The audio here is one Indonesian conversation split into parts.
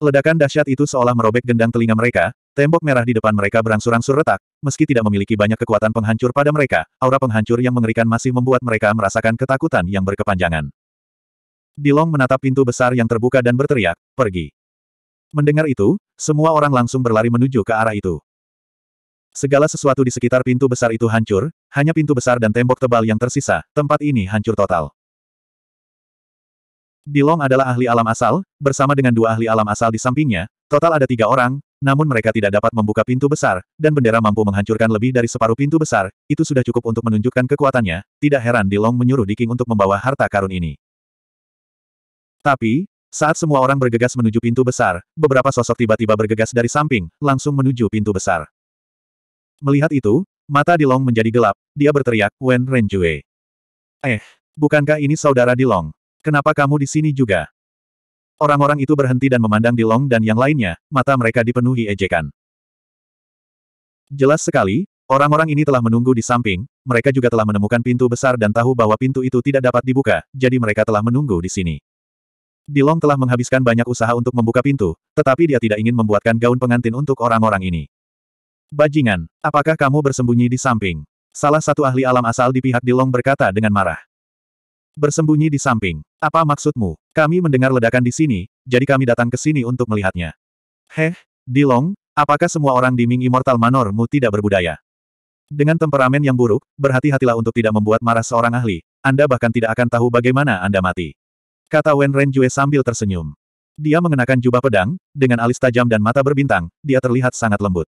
Ledakan dahsyat itu seolah merobek gendang telinga mereka, tembok merah di depan mereka berangsur-angsur retak, meski tidak memiliki banyak kekuatan penghancur pada mereka, aura penghancur yang mengerikan masih membuat mereka merasakan ketakutan yang berkepanjangan. Dilong menatap pintu besar yang terbuka dan berteriak, pergi. Mendengar itu, semua orang langsung berlari menuju ke arah itu. Segala sesuatu di sekitar pintu besar itu hancur, hanya pintu besar dan tembok tebal yang tersisa, tempat ini hancur total. Dilong adalah ahli alam asal, bersama dengan dua ahli alam asal di sampingnya, total ada tiga orang, namun mereka tidak dapat membuka pintu besar, dan bendera mampu menghancurkan lebih dari separuh pintu besar, itu sudah cukup untuk menunjukkan kekuatannya, tidak heran Dilong menyuruh Diking untuk membawa harta karun ini. Tapi, saat semua orang bergegas menuju pintu besar, beberapa sosok tiba-tiba bergegas dari samping, langsung menuju pintu besar. Melihat itu, mata Dilong menjadi gelap, dia berteriak, Wen Renjue. Eh, bukankah ini saudara Dilong? Kenapa kamu di sini juga? Orang-orang itu berhenti dan memandang di Long dan yang lainnya, mata mereka dipenuhi ejekan. Jelas sekali, orang-orang ini telah menunggu di samping, mereka juga telah menemukan pintu besar dan tahu bahwa pintu itu tidak dapat dibuka, jadi mereka telah menunggu di sini. Di Long telah menghabiskan banyak usaha untuk membuka pintu, tetapi dia tidak ingin membuatkan gaun pengantin untuk orang-orang ini. Bajingan, apakah kamu bersembunyi di samping? Salah satu ahli alam asal di pihak Di Long berkata dengan marah bersembunyi di samping. Apa maksudmu? Kami mendengar ledakan di sini, jadi kami datang ke sini untuk melihatnya. Heh, Dilong, apakah semua orang di Ming Immortal Manormu tidak berbudaya? Dengan temperamen yang buruk, berhati-hatilah untuk tidak membuat marah seorang ahli. Anda bahkan tidak akan tahu bagaimana Anda mati. Kata Wen Ren Renjue sambil tersenyum. Dia mengenakan jubah pedang, dengan alis tajam dan mata berbintang, dia terlihat sangat lembut.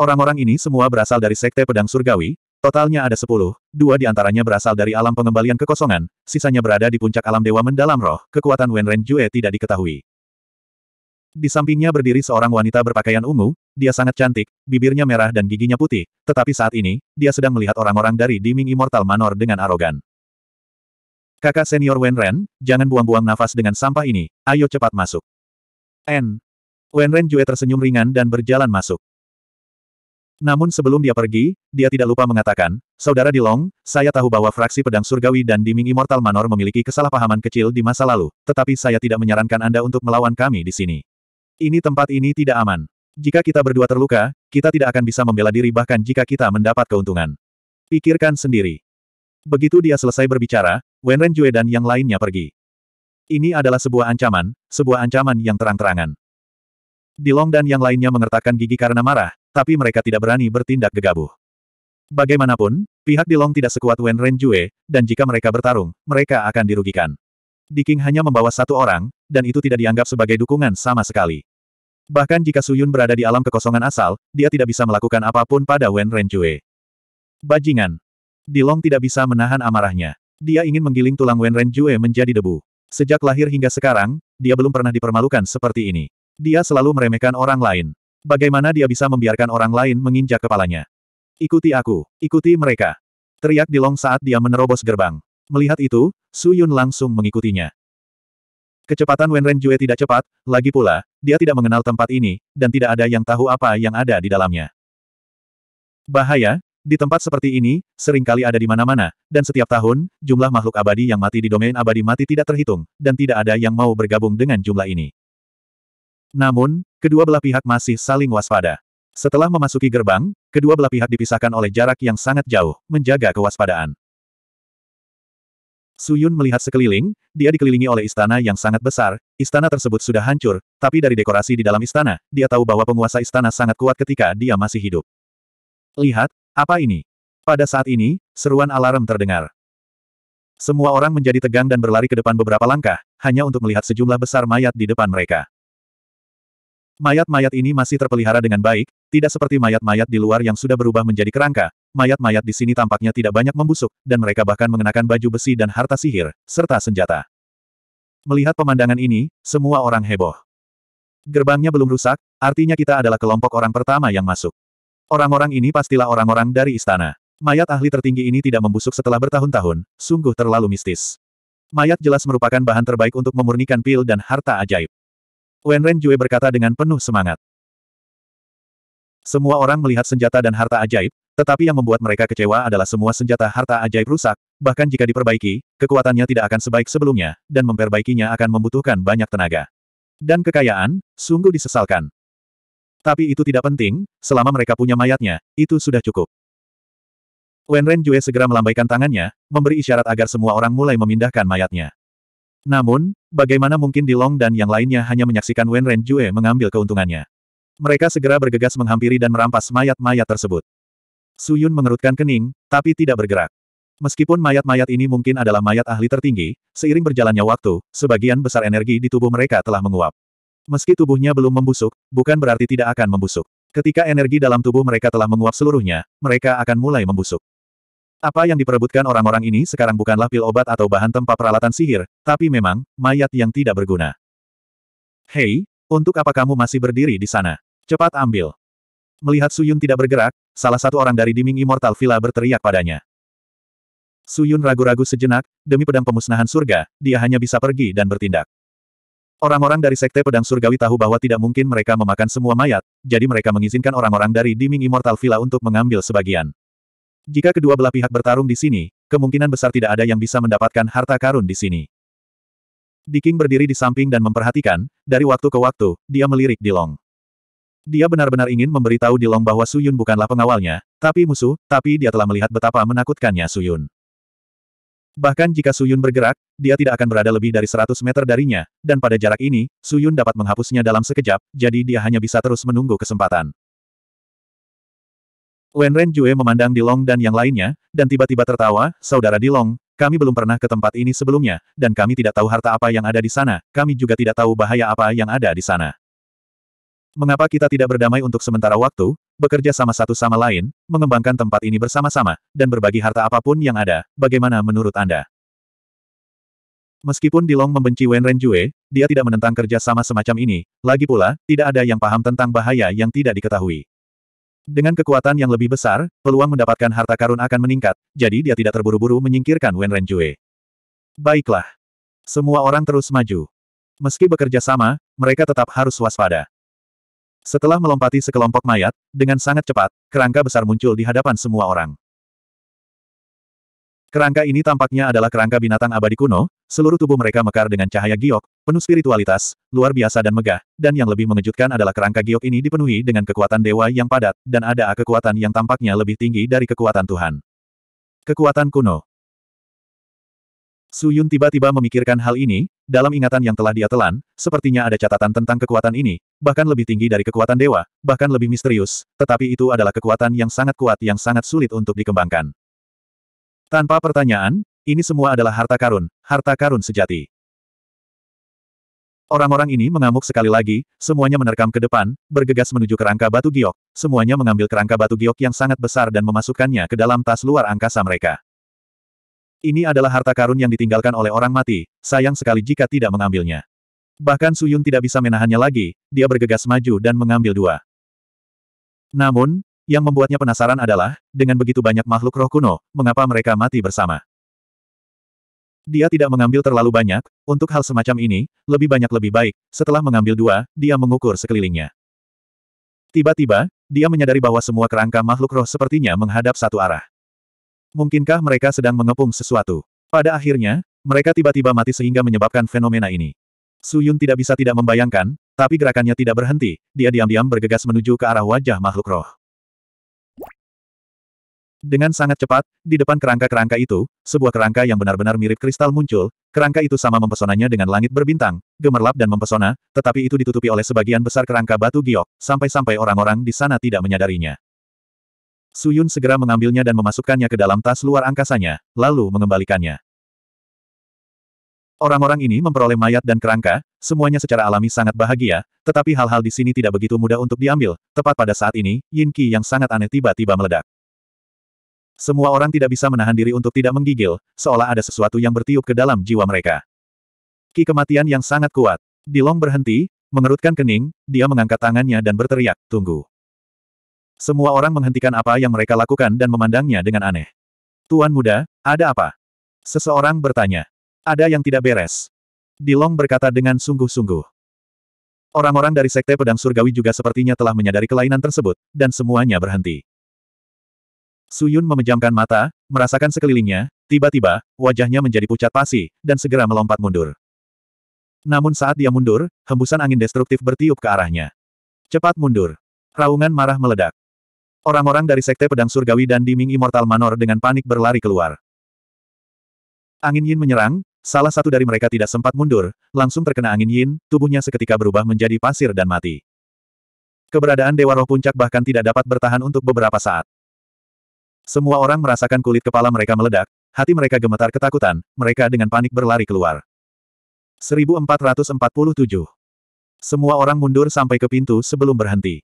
Orang-orang ini semua berasal dari Sekte Pedang Surgawi, Totalnya ada sepuluh, dua di antaranya berasal dari alam pengembalian kekosongan, sisanya berada di puncak alam dewa mendalam roh, kekuatan Wenren Jue tidak diketahui. Di sampingnya berdiri seorang wanita berpakaian ungu, dia sangat cantik, bibirnya merah dan giginya putih, tetapi saat ini, dia sedang melihat orang-orang dari Diming Immortal Manor dengan arogan. Kakak senior Wenren, jangan buang-buang nafas dengan sampah ini, ayo cepat masuk. N. Wenren Jue tersenyum ringan dan berjalan masuk. Namun sebelum dia pergi, dia tidak lupa mengatakan, Saudara Dilong, saya tahu bahwa fraksi pedang surgawi dan Diming Immortal Manor memiliki kesalahpahaman kecil di masa lalu, tetapi saya tidak menyarankan Anda untuk melawan kami di sini. Ini tempat ini tidak aman. Jika kita berdua terluka, kita tidak akan bisa membela diri bahkan jika kita mendapat keuntungan. Pikirkan sendiri. Begitu dia selesai berbicara, Wenren Jue dan yang lainnya pergi. Ini adalah sebuah ancaman, sebuah ancaman yang terang-terangan. Dilong dan yang lainnya mengertakkan gigi karena marah, tapi mereka tidak berani bertindak gegabah. Bagaimanapun, pihak Di Long tidak sekuat Wen Ren Renjue, dan jika mereka bertarung, mereka akan dirugikan. Di King hanya membawa satu orang, dan itu tidak dianggap sebagai dukungan sama sekali. Bahkan jika Suyun berada di alam kekosongan asal, dia tidak bisa melakukan apapun pada Wen Ren Renjue. Bajingan. Di Long tidak bisa menahan amarahnya. Dia ingin menggiling tulang Wen Ren Renjue menjadi debu. Sejak lahir hingga sekarang, dia belum pernah dipermalukan seperti ini. Dia selalu meremehkan orang lain. Bagaimana dia bisa membiarkan orang lain menginjak kepalanya? Ikuti aku, ikuti mereka. Teriak Di Long saat dia menerobos gerbang. Melihat itu, Su Yun langsung mengikutinya. Kecepatan Wenren Jue tidak cepat, lagi pula, dia tidak mengenal tempat ini, dan tidak ada yang tahu apa yang ada di dalamnya. Bahaya, di tempat seperti ini, seringkali ada di mana-mana, dan setiap tahun, jumlah makhluk abadi yang mati di domain abadi mati tidak terhitung, dan tidak ada yang mau bergabung dengan jumlah ini. Namun, kedua belah pihak masih saling waspada. Setelah memasuki gerbang, kedua belah pihak dipisahkan oleh jarak yang sangat jauh, menjaga kewaspadaan. Suyun melihat sekeliling, dia dikelilingi oleh istana yang sangat besar, istana tersebut sudah hancur, tapi dari dekorasi di dalam istana, dia tahu bahwa penguasa istana sangat kuat ketika dia masih hidup. Lihat, apa ini? Pada saat ini, seruan alarm terdengar. Semua orang menjadi tegang dan berlari ke depan beberapa langkah, hanya untuk melihat sejumlah besar mayat di depan mereka. Mayat-mayat ini masih terpelihara dengan baik, tidak seperti mayat-mayat di luar yang sudah berubah menjadi kerangka. Mayat-mayat di sini tampaknya tidak banyak membusuk, dan mereka bahkan mengenakan baju besi dan harta sihir, serta senjata. Melihat pemandangan ini, semua orang heboh. Gerbangnya belum rusak, artinya kita adalah kelompok orang pertama yang masuk. Orang-orang ini pastilah orang-orang dari istana. Mayat ahli tertinggi ini tidak membusuk setelah bertahun-tahun, sungguh terlalu mistis. Mayat jelas merupakan bahan terbaik untuk memurnikan pil dan harta ajaib. Wen Jue berkata dengan penuh semangat. Semua orang melihat senjata dan harta ajaib, tetapi yang membuat mereka kecewa adalah semua senjata harta ajaib rusak, bahkan jika diperbaiki, kekuatannya tidak akan sebaik sebelumnya, dan memperbaikinya akan membutuhkan banyak tenaga. Dan kekayaan, sungguh disesalkan. Tapi itu tidak penting, selama mereka punya mayatnya, itu sudah cukup. Wen Ren Jue segera melambaikan tangannya, memberi isyarat agar semua orang mulai memindahkan mayatnya. Namun, bagaimana mungkin di Long dan yang lainnya hanya menyaksikan Wen Ren Jue mengambil keuntungannya. Mereka segera bergegas menghampiri dan merampas mayat-mayat tersebut. Suyun mengerutkan kening, tapi tidak bergerak. Meskipun mayat-mayat ini mungkin adalah mayat ahli tertinggi, seiring berjalannya waktu, sebagian besar energi di tubuh mereka telah menguap. Meski tubuhnya belum membusuk, bukan berarti tidak akan membusuk. Ketika energi dalam tubuh mereka telah menguap seluruhnya, mereka akan mulai membusuk. Apa yang diperebutkan orang-orang ini sekarang bukanlah pil obat atau bahan tempa peralatan sihir, tapi memang, mayat yang tidak berguna. Hei, untuk apa kamu masih berdiri di sana? Cepat ambil. Melihat Suyun tidak bergerak, salah satu orang dari Diming Immortal Villa berteriak padanya. Suyun ragu-ragu sejenak, demi pedang pemusnahan surga, dia hanya bisa pergi dan bertindak. Orang-orang dari Sekte Pedang Surgawi tahu bahwa tidak mungkin mereka memakan semua mayat, jadi mereka mengizinkan orang-orang dari Diming Immortal Villa untuk mengambil sebagian. Jika kedua belah pihak bertarung di sini, kemungkinan besar tidak ada yang bisa mendapatkan harta karun di sini. Diking berdiri di samping dan memperhatikan, dari waktu ke waktu, dia melirik di Long. Dia benar-benar ingin memberitahu di Long bahwa Suyun bukanlah pengawalnya, tapi musuh, tapi dia telah melihat betapa menakutkannya Suyun. Bahkan jika Suyun bergerak, dia tidak akan berada lebih dari 100 meter darinya, dan pada jarak ini, Suyun dapat menghapusnya dalam sekejap, jadi dia hanya bisa terus menunggu kesempatan. Wen Ren Jue memandang Di Long dan yang lainnya, dan tiba-tiba tertawa, Saudara Di Long, kami belum pernah ke tempat ini sebelumnya, dan kami tidak tahu harta apa yang ada di sana, kami juga tidak tahu bahaya apa yang ada di sana. Mengapa kita tidak berdamai untuk sementara waktu, bekerja sama satu sama lain, mengembangkan tempat ini bersama-sama, dan berbagi harta apapun yang ada, bagaimana menurut Anda? Meskipun Dilong membenci Wen Ren Renjue, dia tidak menentang kerja sama semacam ini, lagi pula, tidak ada yang paham tentang bahaya yang tidak diketahui. Dengan kekuatan yang lebih besar, peluang mendapatkan harta karun akan meningkat, jadi dia tidak terburu-buru menyingkirkan Wen Renjue. Baiklah. Semua orang terus maju. Meski bekerja sama, mereka tetap harus waspada. Setelah melompati sekelompok mayat, dengan sangat cepat, kerangka besar muncul di hadapan semua orang. Kerangka ini tampaknya adalah kerangka binatang abadi kuno, seluruh tubuh mereka mekar dengan cahaya giok, penuh spiritualitas, luar biasa dan megah, dan yang lebih mengejutkan adalah kerangka giok ini dipenuhi dengan kekuatan dewa yang padat, dan ada kekuatan yang tampaknya lebih tinggi dari kekuatan Tuhan. Kekuatan kuno Su Yun tiba-tiba memikirkan hal ini, dalam ingatan yang telah dia telan, sepertinya ada catatan tentang kekuatan ini, bahkan lebih tinggi dari kekuatan dewa, bahkan lebih misterius, tetapi itu adalah kekuatan yang sangat kuat yang sangat sulit untuk dikembangkan. Tanpa pertanyaan, ini semua adalah harta karun, harta karun sejati. Orang-orang ini mengamuk sekali lagi, semuanya menerkam ke depan, bergegas menuju kerangka batu giok, semuanya mengambil kerangka batu giok yang sangat besar dan memasukkannya ke dalam tas luar angkasa mereka. Ini adalah harta karun yang ditinggalkan oleh orang mati, sayang sekali jika tidak mengambilnya. Bahkan Suyun tidak bisa menahannya lagi, dia bergegas maju dan mengambil dua. Namun, yang membuatnya penasaran adalah, dengan begitu banyak makhluk roh kuno, mengapa mereka mati bersama? Dia tidak mengambil terlalu banyak, untuk hal semacam ini, lebih banyak lebih baik, setelah mengambil dua, dia mengukur sekelilingnya. Tiba-tiba, dia menyadari bahwa semua kerangka makhluk roh sepertinya menghadap satu arah. Mungkinkah mereka sedang mengepung sesuatu? Pada akhirnya, mereka tiba-tiba mati sehingga menyebabkan fenomena ini. Su Yun tidak bisa tidak membayangkan, tapi gerakannya tidak berhenti, dia diam-diam bergegas menuju ke arah wajah makhluk roh. Dengan sangat cepat, di depan kerangka-kerangka itu, sebuah kerangka yang benar-benar mirip kristal muncul, kerangka itu sama mempesonanya dengan langit berbintang, gemerlap dan mempesona, tetapi itu ditutupi oleh sebagian besar kerangka batu giok, sampai-sampai orang-orang di sana tidak menyadarinya. Suyun segera mengambilnya dan memasukkannya ke dalam tas luar angkasanya, lalu mengembalikannya. Orang-orang ini memperoleh mayat dan kerangka, semuanya secara alami sangat bahagia, tetapi hal-hal di sini tidak begitu mudah untuk diambil, tepat pada saat ini, Yin Qi yang sangat aneh tiba-tiba meledak. Semua orang tidak bisa menahan diri untuk tidak menggigil, seolah ada sesuatu yang bertiup ke dalam jiwa mereka. Ki kematian yang sangat kuat. Dilong berhenti, mengerutkan kening, dia mengangkat tangannya dan berteriak, tunggu. Semua orang menghentikan apa yang mereka lakukan dan memandangnya dengan aneh. Tuan muda, ada apa? Seseorang bertanya. Ada yang tidak beres. Dilong berkata dengan sungguh-sungguh. Orang-orang dari Sekte Pedang Surgawi juga sepertinya telah menyadari kelainan tersebut, dan semuanya berhenti. Suyun memejamkan mata, merasakan sekelilingnya, tiba-tiba, wajahnya menjadi pucat pasi, dan segera melompat mundur. Namun saat dia mundur, hembusan angin destruktif bertiup ke arahnya. Cepat mundur. Raungan marah meledak. Orang-orang dari Sekte Pedang Surgawi dan Diming Immortal Manor dengan panik berlari keluar. Angin Yin menyerang, salah satu dari mereka tidak sempat mundur, langsung terkena angin Yin, tubuhnya seketika berubah menjadi pasir dan mati. Keberadaan Dewa Roh Puncak bahkan tidak dapat bertahan untuk beberapa saat. Semua orang merasakan kulit kepala mereka meledak, hati mereka gemetar ketakutan, mereka dengan panik berlari keluar. 1447 Semua orang mundur sampai ke pintu sebelum berhenti.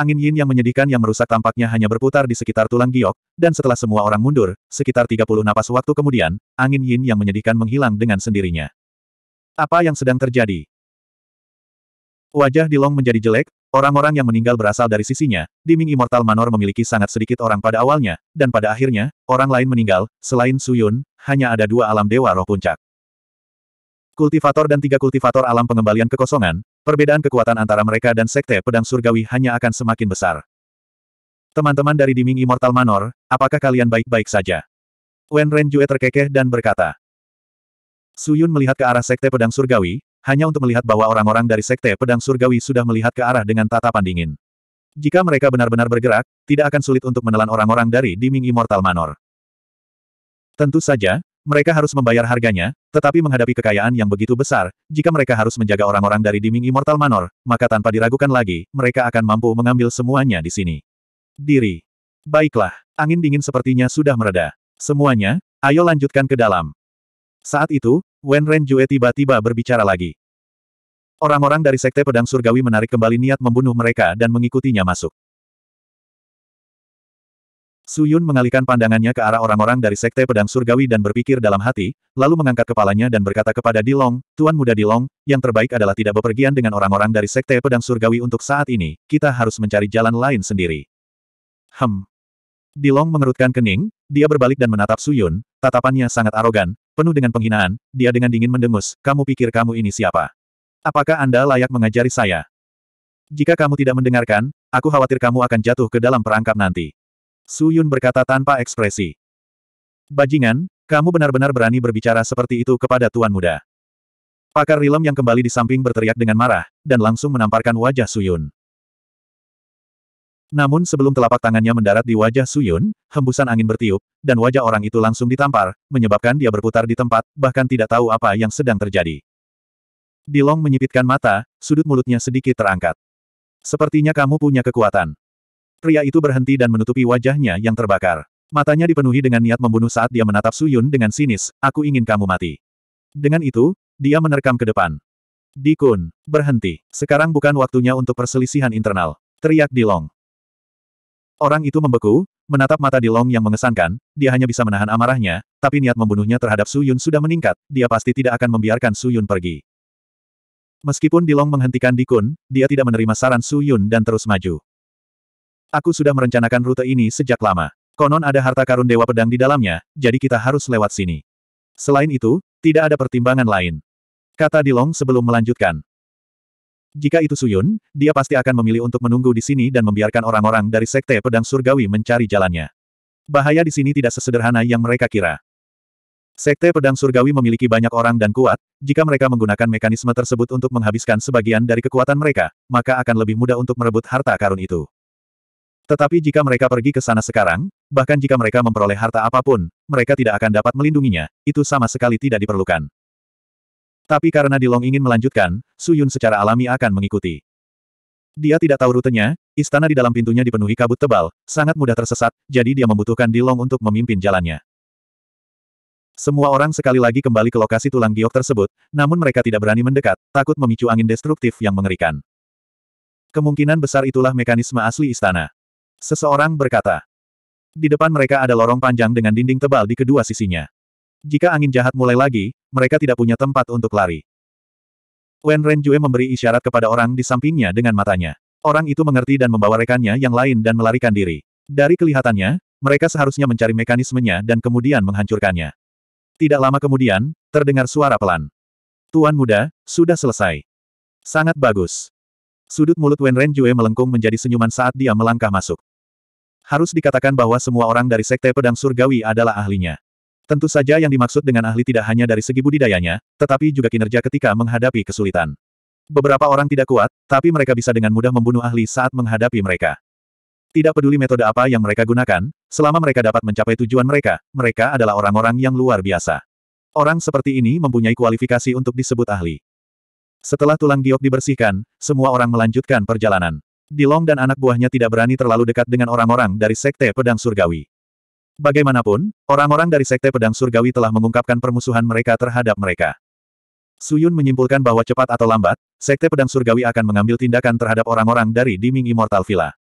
Angin yin yang menyedihkan yang merusak tampaknya hanya berputar di sekitar tulang giok, dan setelah semua orang mundur, sekitar 30 napas waktu kemudian, angin yin yang menyedihkan menghilang dengan sendirinya. Apa yang sedang terjadi? Wajah di Long menjadi jelek, Orang-orang yang meninggal berasal dari sisinya, Diming Immortal Manor memiliki sangat sedikit orang pada awalnya, dan pada akhirnya, orang lain meninggal, selain Suyun, hanya ada dua alam dewa roh puncak. Kultivator dan tiga kultivator alam pengembalian kekosongan, perbedaan kekuatan antara mereka dan Sekte Pedang Surgawi hanya akan semakin besar. Teman-teman dari Diming Immortal Manor, apakah kalian baik-baik saja? Wen Ren Renjue terkekeh dan berkata. Suyun melihat ke arah Sekte Pedang Surgawi, hanya untuk melihat bahwa orang-orang dari Sekte Pedang Surgawi sudah melihat ke arah dengan tatapan dingin. Jika mereka benar-benar bergerak, tidak akan sulit untuk menelan orang-orang dari Diming Immortal Manor. Tentu saja, mereka harus membayar harganya, tetapi menghadapi kekayaan yang begitu besar, jika mereka harus menjaga orang-orang dari Diming Immortal Manor, maka tanpa diragukan lagi, mereka akan mampu mengambil semuanya di sini. Diri. Baiklah, angin dingin sepertinya sudah mereda. Semuanya, ayo lanjutkan ke dalam. Saat itu, Wen Ren Jue tiba-tiba berbicara lagi. Orang-orang dari Sekte Pedang Surgawi menarik kembali niat membunuh mereka dan mengikutinya masuk. Su Yun mengalihkan pandangannya ke arah orang-orang dari Sekte Pedang Surgawi dan berpikir dalam hati, lalu mengangkat kepalanya dan berkata kepada Dilong, Tuan Muda Dilong, yang terbaik adalah tidak bepergian dengan orang-orang dari Sekte Pedang Surgawi untuk saat ini, kita harus mencari jalan lain sendiri. Hem. Dilong mengerutkan kening, dia berbalik dan menatap Su Yun, tatapannya sangat arogan, Penuh dengan penghinaan, dia dengan dingin mendengus, kamu pikir kamu ini siapa? Apakah Anda layak mengajari saya? Jika kamu tidak mendengarkan, aku khawatir kamu akan jatuh ke dalam perangkap nanti. Su Yun berkata tanpa ekspresi. Bajingan, kamu benar-benar berani berbicara seperti itu kepada Tuan Muda. Pakar Rilem yang kembali di samping berteriak dengan marah, dan langsung menamparkan wajah Su Yun. Namun sebelum telapak tangannya mendarat di wajah Suyun, hembusan angin bertiup, dan wajah orang itu langsung ditampar, menyebabkan dia berputar di tempat, bahkan tidak tahu apa yang sedang terjadi. Dilong menyipitkan mata, sudut mulutnya sedikit terangkat. Sepertinya kamu punya kekuatan. Pria itu berhenti dan menutupi wajahnya yang terbakar. Matanya dipenuhi dengan niat membunuh saat dia menatap Suyun dengan sinis, aku ingin kamu mati. Dengan itu, dia menerkam ke depan. Dikun, berhenti. Sekarang bukan waktunya untuk perselisihan internal. Teriak Dilong. Orang itu membeku, menatap mata di Long yang mengesankan, dia hanya bisa menahan amarahnya, tapi niat membunuhnya terhadap Su Yun sudah meningkat, dia pasti tidak akan membiarkan Su Yun pergi. Meskipun Di Long menghentikan Dikun, dia tidak menerima saran Su Yun dan terus maju. Aku sudah merencanakan rute ini sejak lama. Konon ada harta karun Dewa Pedang di dalamnya, jadi kita harus lewat sini. Selain itu, tidak ada pertimbangan lain. Kata Dilong sebelum melanjutkan. Jika itu Suyun, dia pasti akan memilih untuk menunggu di sini dan membiarkan orang-orang dari Sekte Pedang Surgawi mencari jalannya. Bahaya di sini tidak sesederhana yang mereka kira. Sekte Pedang Surgawi memiliki banyak orang dan kuat, jika mereka menggunakan mekanisme tersebut untuk menghabiskan sebagian dari kekuatan mereka, maka akan lebih mudah untuk merebut harta karun itu. Tetapi jika mereka pergi ke sana sekarang, bahkan jika mereka memperoleh harta apapun, mereka tidak akan dapat melindunginya, itu sama sekali tidak diperlukan. Tapi karena Dilong ingin melanjutkan, Su Yun secara alami akan mengikuti. Dia tidak tahu rutenya, istana di dalam pintunya dipenuhi kabut tebal, sangat mudah tersesat, jadi dia membutuhkan Dilong untuk memimpin jalannya. Semua orang sekali lagi kembali ke lokasi tulang giok tersebut, namun mereka tidak berani mendekat, takut memicu angin destruktif yang mengerikan. Kemungkinan besar itulah mekanisme asli istana. Seseorang berkata. Di depan mereka ada lorong panjang dengan dinding tebal di kedua sisinya. Jika angin jahat mulai lagi, mereka tidak punya tempat untuk lari. Wen Ren Renjue memberi isyarat kepada orang di sampingnya dengan matanya. Orang itu mengerti dan membawa rekannya yang lain dan melarikan diri. Dari kelihatannya, mereka seharusnya mencari mekanismenya dan kemudian menghancurkannya. Tidak lama kemudian, terdengar suara pelan. Tuan muda, sudah selesai. Sangat bagus. Sudut mulut Wen Ren Renjue melengkung menjadi senyuman saat dia melangkah masuk. Harus dikatakan bahwa semua orang dari Sekte Pedang Surgawi adalah ahlinya. Tentu saja yang dimaksud dengan ahli tidak hanya dari segi budidayanya, tetapi juga kinerja ketika menghadapi kesulitan. Beberapa orang tidak kuat, tapi mereka bisa dengan mudah membunuh ahli saat menghadapi mereka. Tidak peduli metode apa yang mereka gunakan, selama mereka dapat mencapai tujuan mereka, mereka adalah orang-orang yang luar biasa. Orang seperti ini mempunyai kualifikasi untuk disebut ahli. Setelah tulang giok dibersihkan, semua orang melanjutkan perjalanan. Dilong dan anak buahnya tidak berani terlalu dekat dengan orang-orang dari Sekte Pedang Surgawi. Bagaimanapun, orang-orang dari Sekte Pedang Surgawi telah mengungkapkan permusuhan mereka terhadap mereka. Suyun menyimpulkan bahwa cepat atau lambat, Sekte Pedang Surgawi akan mengambil tindakan terhadap orang-orang dari Diming Immortal Villa.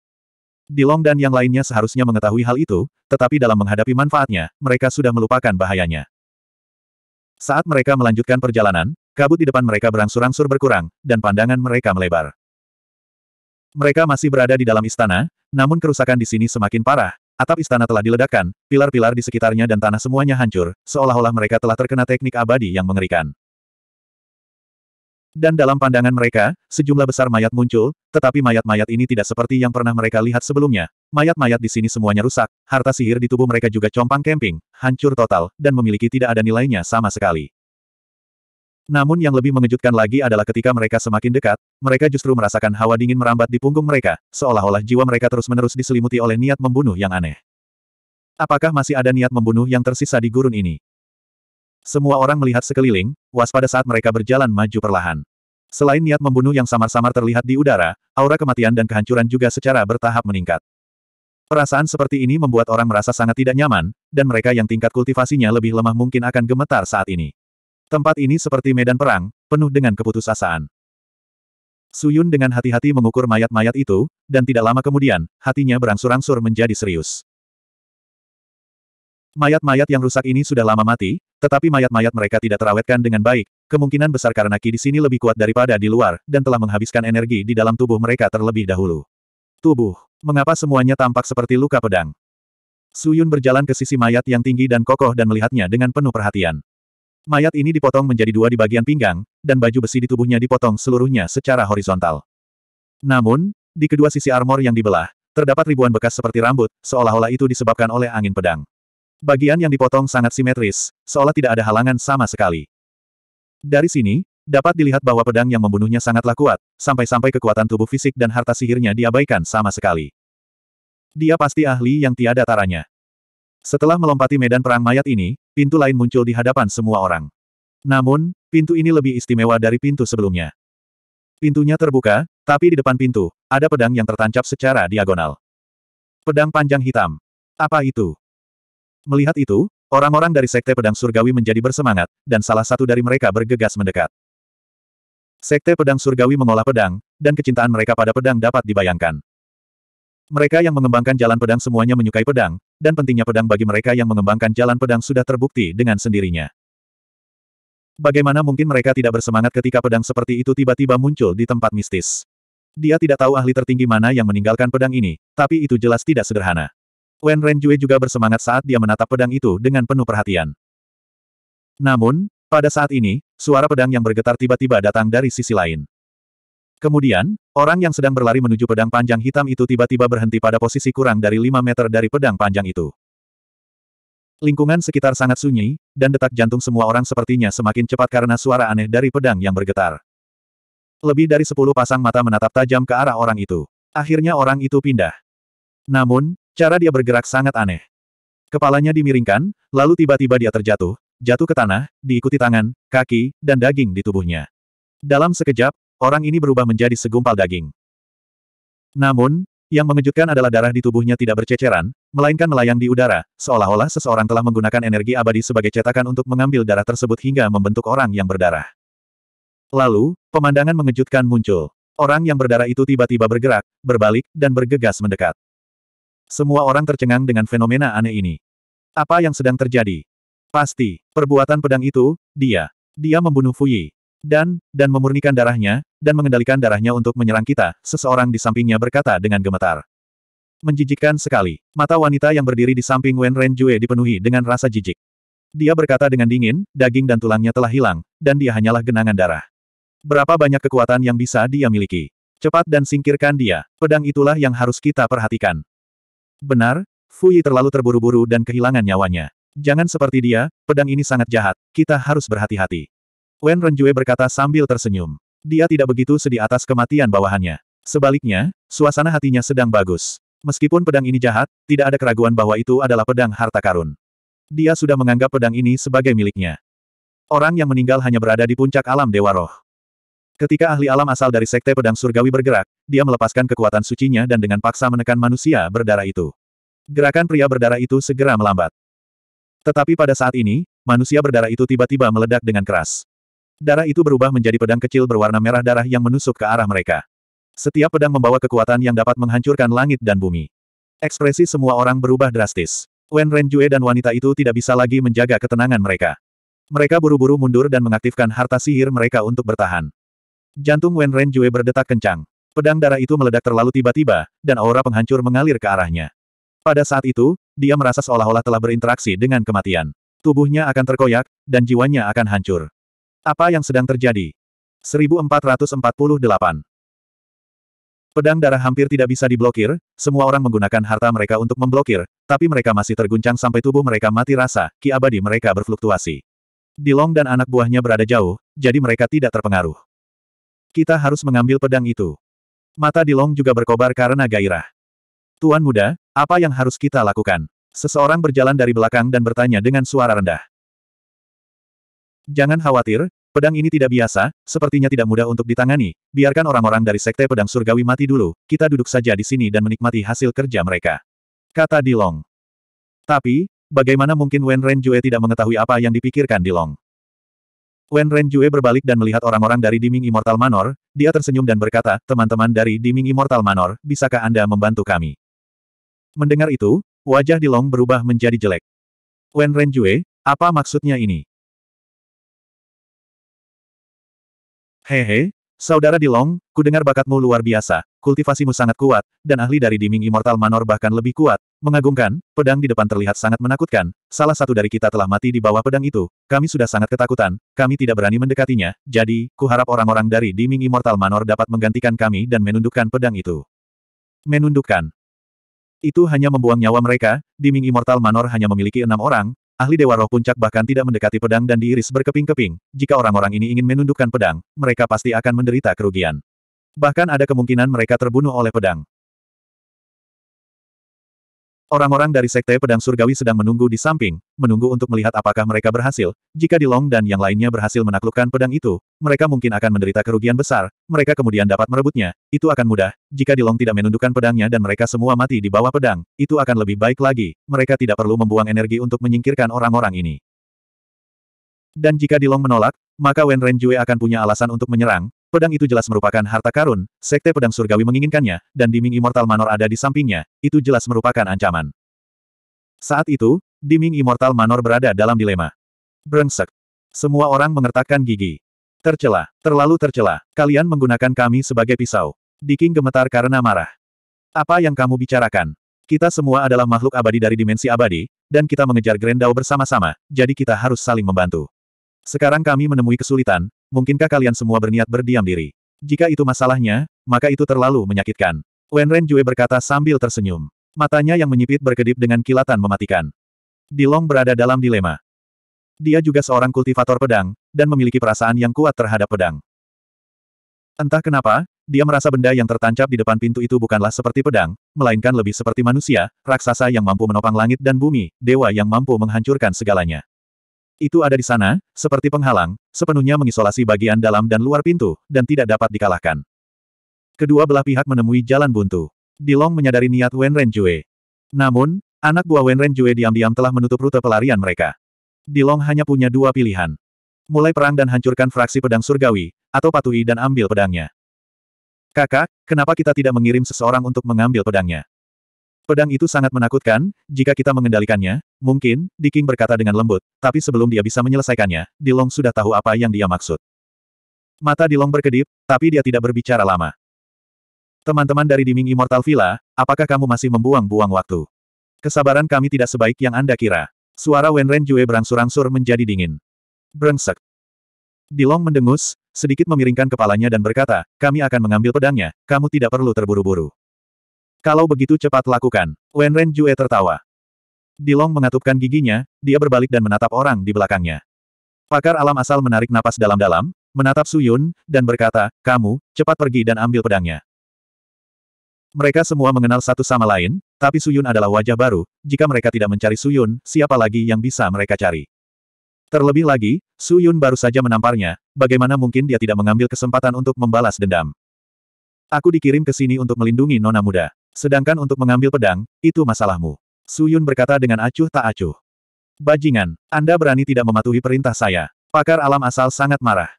Dilong dan yang lainnya seharusnya mengetahui hal itu, tetapi dalam menghadapi manfaatnya, mereka sudah melupakan bahayanya. Saat mereka melanjutkan perjalanan, kabut di depan mereka berangsur-angsur berkurang, dan pandangan mereka melebar. Mereka masih berada di dalam istana, namun kerusakan di sini semakin parah, Atap istana telah diledakkan, pilar-pilar di sekitarnya dan tanah semuanya hancur, seolah-olah mereka telah terkena teknik abadi yang mengerikan. Dan dalam pandangan mereka, sejumlah besar mayat muncul, tetapi mayat-mayat ini tidak seperti yang pernah mereka lihat sebelumnya. Mayat-mayat di sini semuanya rusak, harta sihir di tubuh mereka juga compang kemping, hancur total, dan memiliki tidak ada nilainya sama sekali. Namun yang lebih mengejutkan lagi adalah ketika mereka semakin dekat, mereka justru merasakan hawa dingin merambat di punggung mereka, seolah-olah jiwa mereka terus-menerus diselimuti oleh niat membunuh yang aneh. Apakah masih ada niat membunuh yang tersisa di gurun ini? Semua orang melihat sekeliling, waspada saat mereka berjalan maju perlahan. Selain niat membunuh yang samar-samar terlihat di udara, aura kematian dan kehancuran juga secara bertahap meningkat. Perasaan seperti ini membuat orang merasa sangat tidak nyaman, dan mereka yang tingkat kultivasinya lebih lemah mungkin akan gemetar saat ini. Tempat ini seperti medan perang, penuh dengan keputusasaan. Suyun dengan hati-hati mengukur mayat-mayat itu, dan tidak lama kemudian, hatinya berangsur-angsur menjadi serius. Mayat-mayat yang rusak ini sudah lama mati, tetapi mayat-mayat mereka tidak terawetkan dengan baik, kemungkinan besar karena Ki di sini lebih kuat daripada di luar, dan telah menghabiskan energi di dalam tubuh mereka terlebih dahulu. Tubuh, mengapa semuanya tampak seperti luka pedang? Suyun berjalan ke sisi mayat yang tinggi dan kokoh dan melihatnya dengan penuh perhatian. Mayat ini dipotong menjadi dua di bagian pinggang, dan baju besi di tubuhnya dipotong seluruhnya secara horizontal. Namun, di kedua sisi armor yang dibelah, terdapat ribuan bekas seperti rambut, seolah-olah itu disebabkan oleh angin pedang. Bagian yang dipotong sangat simetris, seolah tidak ada halangan sama sekali. Dari sini, dapat dilihat bahwa pedang yang membunuhnya sangatlah kuat, sampai-sampai kekuatan tubuh fisik dan harta sihirnya diabaikan sama sekali. Dia pasti ahli yang tiada taranya. Setelah melompati medan perang mayat ini, pintu lain muncul di hadapan semua orang. Namun, pintu ini lebih istimewa dari pintu sebelumnya. Pintunya terbuka, tapi di depan pintu, ada pedang yang tertancap secara diagonal. Pedang panjang hitam. Apa itu? Melihat itu, orang-orang dari Sekte Pedang Surgawi menjadi bersemangat, dan salah satu dari mereka bergegas mendekat. Sekte Pedang Surgawi mengolah pedang, dan kecintaan mereka pada pedang dapat dibayangkan. Mereka yang mengembangkan jalan pedang semuanya menyukai pedang, dan pentingnya pedang bagi mereka yang mengembangkan jalan pedang sudah terbukti dengan sendirinya. Bagaimana mungkin mereka tidak bersemangat ketika pedang seperti itu tiba-tiba muncul di tempat mistis? Dia tidak tahu ahli tertinggi mana yang meninggalkan pedang ini, tapi itu jelas tidak sederhana. Wen Ren Renjue juga bersemangat saat dia menatap pedang itu dengan penuh perhatian. Namun, pada saat ini, suara pedang yang bergetar tiba-tiba datang dari sisi lain. Kemudian, orang yang sedang berlari menuju pedang panjang hitam itu tiba-tiba berhenti pada posisi kurang dari 5 meter dari pedang panjang itu. Lingkungan sekitar sangat sunyi, dan detak jantung semua orang sepertinya semakin cepat karena suara aneh dari pedang yang bergetar. Lebih dari sepuluh pasang mata menatap tajam ke arah orang itu. Akhirnya orang itu pindah. Namun, cara dia bergerak sangat aneh. Kepalanya dimiringkan, lalu tiba-tiba dia terjatuh, jatuh ke tanah, diikuti tangan, kaki, dan daging di tubuhnya. Dalam sekejap, orang ini berubah menjadi segumpal daging. Namun, yang mengejutkan adalah darah di tubuhnya tidak berceceran, melainkan melayang di udara, seolah-olah seseorang telah menggunakan energi abadi sebagai cetakan untuk mengambil darah tersebut hingga membentuk orang yang berdarah. Lalu, pemandangan mengejutkan muncul. Orang yang berdarah itu tiba-tiba bergerak, berbalik, dan bergegas mendekat. Semua orang tercengang dengan fenomena aneh ini. Apa yang sedang terjadi? Pasti, perbuatan pedang itu, dia. Dia membunuh Fuyi. Dan, dan memurnikan darahnya, dan mengendalikan darahnya untuk menyerang kita, seseorang di sampingnya berkata dengan gemetar. Menjijikkan sekali. Mata wanita yang berdiri di samping Wen Ren Jue dipenuhi dengan rasa jijik. Dia berkata dengan dingin, daging dan tulangnya telah hilang, dan dia hanyalah genangan darah. Berapa banyak kekuatan yang bisa dia miliki? Cepat dan singkirkan dia. Pedang itulah yang harus kita perhatikan. Benar, Fuyi terlalu terburu-buru dan kehilangan nyawanya. Jangan seperti dia, pedang ini sangat jahat, kita harus berhati-hati. Wen Renjue berkata sambil tersenyum. Dia tidak begitu sedih atas kematian bawahannya. Sebaliknya, suasana hatinya sedang bagus. Meskipun pedang ini jahat, tidak ada keraguan bahwa itu adalah pedang harta karun. Dia sudah menganggap pedang ini sebagai miliknya. Orang yang meninggal hanya berada di puncak alam Dewa Roh. Ketika ahli alam asal dari Sekte Pedang Surgawi bergerak, dia melepaskan kekuatan sucinya dan dengan paksa menekan manusia berdarah itu. Gerakan pria berdarah itu segera melambat. Tetapi pada saat ini, manusia berdarah itu tiba-tiba meledak dengan keras. Darah itu berubah menjadi pedang kecil berwarna merah darah yang menusuk ke arah mereka. Setiap pedang membawa kekuatan yang dapat menghancurkan langit dan bumi. Ekspresi semua orang berubah drastis. Wen Ren Renjue dan wanita itu tidak bisa lagi menjaga ketenangan mereka. Mereka buru-buru mundur dan mengaktifkan harta sihir mereka untuk bertahan. Jantung Wen Ren Renjue berdetak kencang. Pedang darah itu meledak terlalu tiba-tiba, dan aura penghancur mengalir ke arahnya. Pada saat itu, dia merasa seolah-olah telah berinteraksi dengan kematian. Tubuhnya akan terkoyak, dan jiwanya akan hancur. Apa yang sedang terjadi? 1448. Pedang darah hampir tidak bisa diblokir, semua orang menggunakan harta mereka untuk memblokir, tapi mereka masih terguncang sampai tubuh mereka mati rasa, ki abadi mereka berfluktuasi. Di Long dan anak buahnya berada jauh, jadi mereka tidak terpengaruh. Kita harus mengambil pedang itu. Mata Di Long juga berkobar karena gairah. Tuan muda, apa yang harus kita lakukan? Seseorang berjalan dari belakang dan bertanya dengan suara rendah. Jangan khawatir, pedang ini tidak biasa, sepertinya tidak mudah untuk ditangani, biarkan orang-orang dari Sekte Pedang Surgawi mati dulu, kita duduk saja di sini dan menikmati hasil kerja mereka. Kata Dilong. Tapi, bagaimana mungkin Wen Ren Renjue tidak mengetahui apa yang dipikirkan Dilong? Wen Ren Renjue berbalik dan melihat orang-orang dari Diming Immortal Manor, dia tersenyum dan berkata, teman-teman dari Diming Immortal Manor, bisakah Anda membantu kami? Mendengar itu, wajah Dilong berubah menjadi jelek. Wen Ren Renjue, apa maksudnya ini? Hehe, saudara Di Dilong, dengar bakatmu luar biasa, kultivasimu sangat kuat, dan ahli dari Diming Immortal Manor bahkan lebih kuat. Mengagumkan, pedang di depan terlihat sangat menakutkan, salah satu dari kita telah mati di bawah pedang itu, kami sudah sangat ketakutan, kami tidak berani mendekatinya, jadi, kuharap orang-orang dari Diming Immortal Manor dapat menggantikan kami dan menundukkan pedang itu. Menundukkan. Itu hanya membuang nyawa mereka, Diming Immortal Manor hanya memiliki enam orang, ahli Dewa Roh Puncak bahkan tidak mendekati pedang dan diiris berkeping-keping, jika orang-orang ini ingin menundukkan pedang, mereka pasti akan menderita kerugian. Bahkan ada kemungkinan mereka terbunuh oleh pedang. Orang-orang dari Sekte Pedang Surgawi sedang menunggu di samping, menunggu untuk melihat apakah mereka berhasil. Jika Dilong dan yang lainnya berhasil menaklukkan pedang itu, mereka mungkin akan menderita kerugian besar, mereka kemudian dapat merebutnya. Itu akan mudah, jika Dilong tidak menundukkan pedangnya dan mereka semua mati di bawah pedang, itu akan lebih baik lagi. Mereka tidak perlu membuang energi untuk menyingkirkan orang-orang ini. Dan jika Dilong menolak, maka Wen Renjue akan punya alasan untuk menyerang, Pedang itu jelas merupakan harta karun, Sekte Pedang Surgawi menginginkannya, dan Diming Immortal Manor ada di sampingnya, itu jelas merupakan ancaman. Saat itu, Diming Immortal Manor berada dalam dilema. Brengsek. Semua orang mengertakkan gigi. Tercela, terlalu tercela, kalian menggunakan kami sebagai pisau. Diking gemetar karena marah. Apa yang kamu bicarakan? Kita semua adalah makhluk abadi dari dimensi abadi, dan kita mengejar Grendau bersama-sama, jadi kita harus saling membantu. Sekarang kami menemui kesulitan, mungkinkah kalian semua berniat berdiam diri? Jika itu masalahnya, maka itu terlalu menyakitkan. Wen Ren Jue berkata sambil tersenyum. Matanya yang menyipit berkedip dengan kilatan mematikan. Di Long berada dalam dilema. Dia juga seorang kultivator pedang, dan memiliki perasaan yang kuat terhadap pedang. Entah kenapa, dia merasa benda yang tertancap di depan pintu itu bukanlah seperti pedang, melainkan lebih seperti manusia, raksasa yang mampu menopang langit dan bumi, dewa yang mampu menghancurkan segalanya itu ada di sana, seperti penghalang, sepenuhnya mengisolasi bagian dalam dan luar pintu, dan tidak dapat dikalahkan. Kedua belah pihak menemui jalan buntu. Dilong menyadari niat Wen Ren Renjue. Namun, anak buah Wen Ren Renjue diam-diam telah menutup rute pelarian mereka. Dilong hanya punya dua pilihan. Mulai perang dan hancurkan fraksi pedang surgawi, atau patuhi dan ambil pedangnya. Kakak, kenapa kita tidak mengirim seseorang untuk mengambil pedangnya? Pedang itu sangat menakutkan, jika kita mengendalikannya, mungkin, Di King berkata dengan lembut, tapi sebelum dia bisa menyelesaikannya, Di Long sudah tahu apa yang dia maksud. Mata Di Long berkedip, tapi dia tidak berbicara lama. Teman-teman dari Diming Immortal Villa, apakah kamu masih membuang-buang waktu? Kesabaran kami tidak sebaik yang Anda kira. Suara Wen Ren Jue berangsur-angsur menjadi dingin. Brengsek. Di Long mendengus, sedikit memiringkan kepalanya dan berkata, kami akan mengambil pedangnya, kamu tidak perlu terburu-buru. Kalau begitu cepat lakukan. Wen Ren Jue tertawa. Long mengatupkan giginya, dia berbalik dan menatap orang di belakangnya. Pakar alam asal menarik napas dalam-dalam, menatap Suyun, dan berkata, kamu, cepat pergi dan ambil pedangnya. Mereka semua mengenal satu sama lain, tapi Suyun adalah wajah baru, jika mereka tidak mencari Suyun, siapa lagi yang bisa mereka cari? Terlebih lagi, Suyun baru saja menamparnya, bagaimana mungkin dia tidak mengambil kesempatan untuk membalas dendam? Aku dikirim ke sini untuk melindungi nona muda. Sedangkan untuk mengambil pedang, itu masalahmu. Su Yun berkata dengan acuh tak acuh. Bajingan, Anda berani tidak mematuhi perintah saya. Pakar alam asal sangat marah.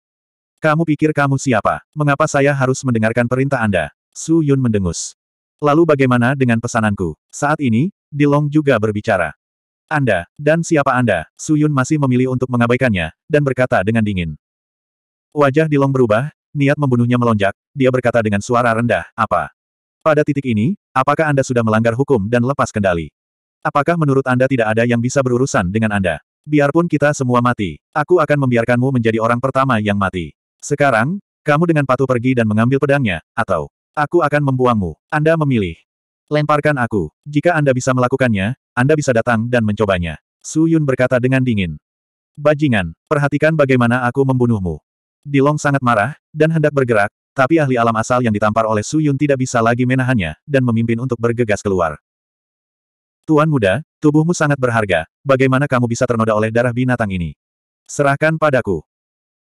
Kamu pikir kamu siapa? Mengapa saya harus mendengarkan perintah Anda? Su Yun mendengus. Lalu bagaimana dengan pesananku? Saat ini, Dilong juga berbicara. Anda, dan siapa Anda? Su Yun masih memilih untuk mengabaikannya, dan berkata dengan dingin. Wajah Dilong berubah, niat membunuhnya melonjak, dia berkata dengan suara rendah, apa? Pada titik ini, apakah Anda sudah melanggar hukum dan lepas kendali? Apakah menurut Anda tidak ada yang bisa berurusan dengan Anda? Biarpun kita semua mati, aku akan membiarkanmu menjadi orang pertama yang mati. Sekarang, kamu dengan patuh pergi dan mengambil pedangnya, atau aku akan membuangmu. Anda memilih. Lemparkan aku. Jika Anda bisa melakukannya, Anda bisa datang dan mencobanya. Su Yun berkata dengan dingin. Bajingan, perhatikan bagaimana aku membunuhmu. Dilong sangat marah, dan hendak bergerak, tapi ahli alam asal yang ditampar oleh Su Yun tidak bisa lagi menahannya, dan memimpin untuk bergegas keluar. Tuan muda, tubuhmu sangat berharga, bagaimana kamu bisa ternoda oleh darah binatang ini? Serahkan padaku.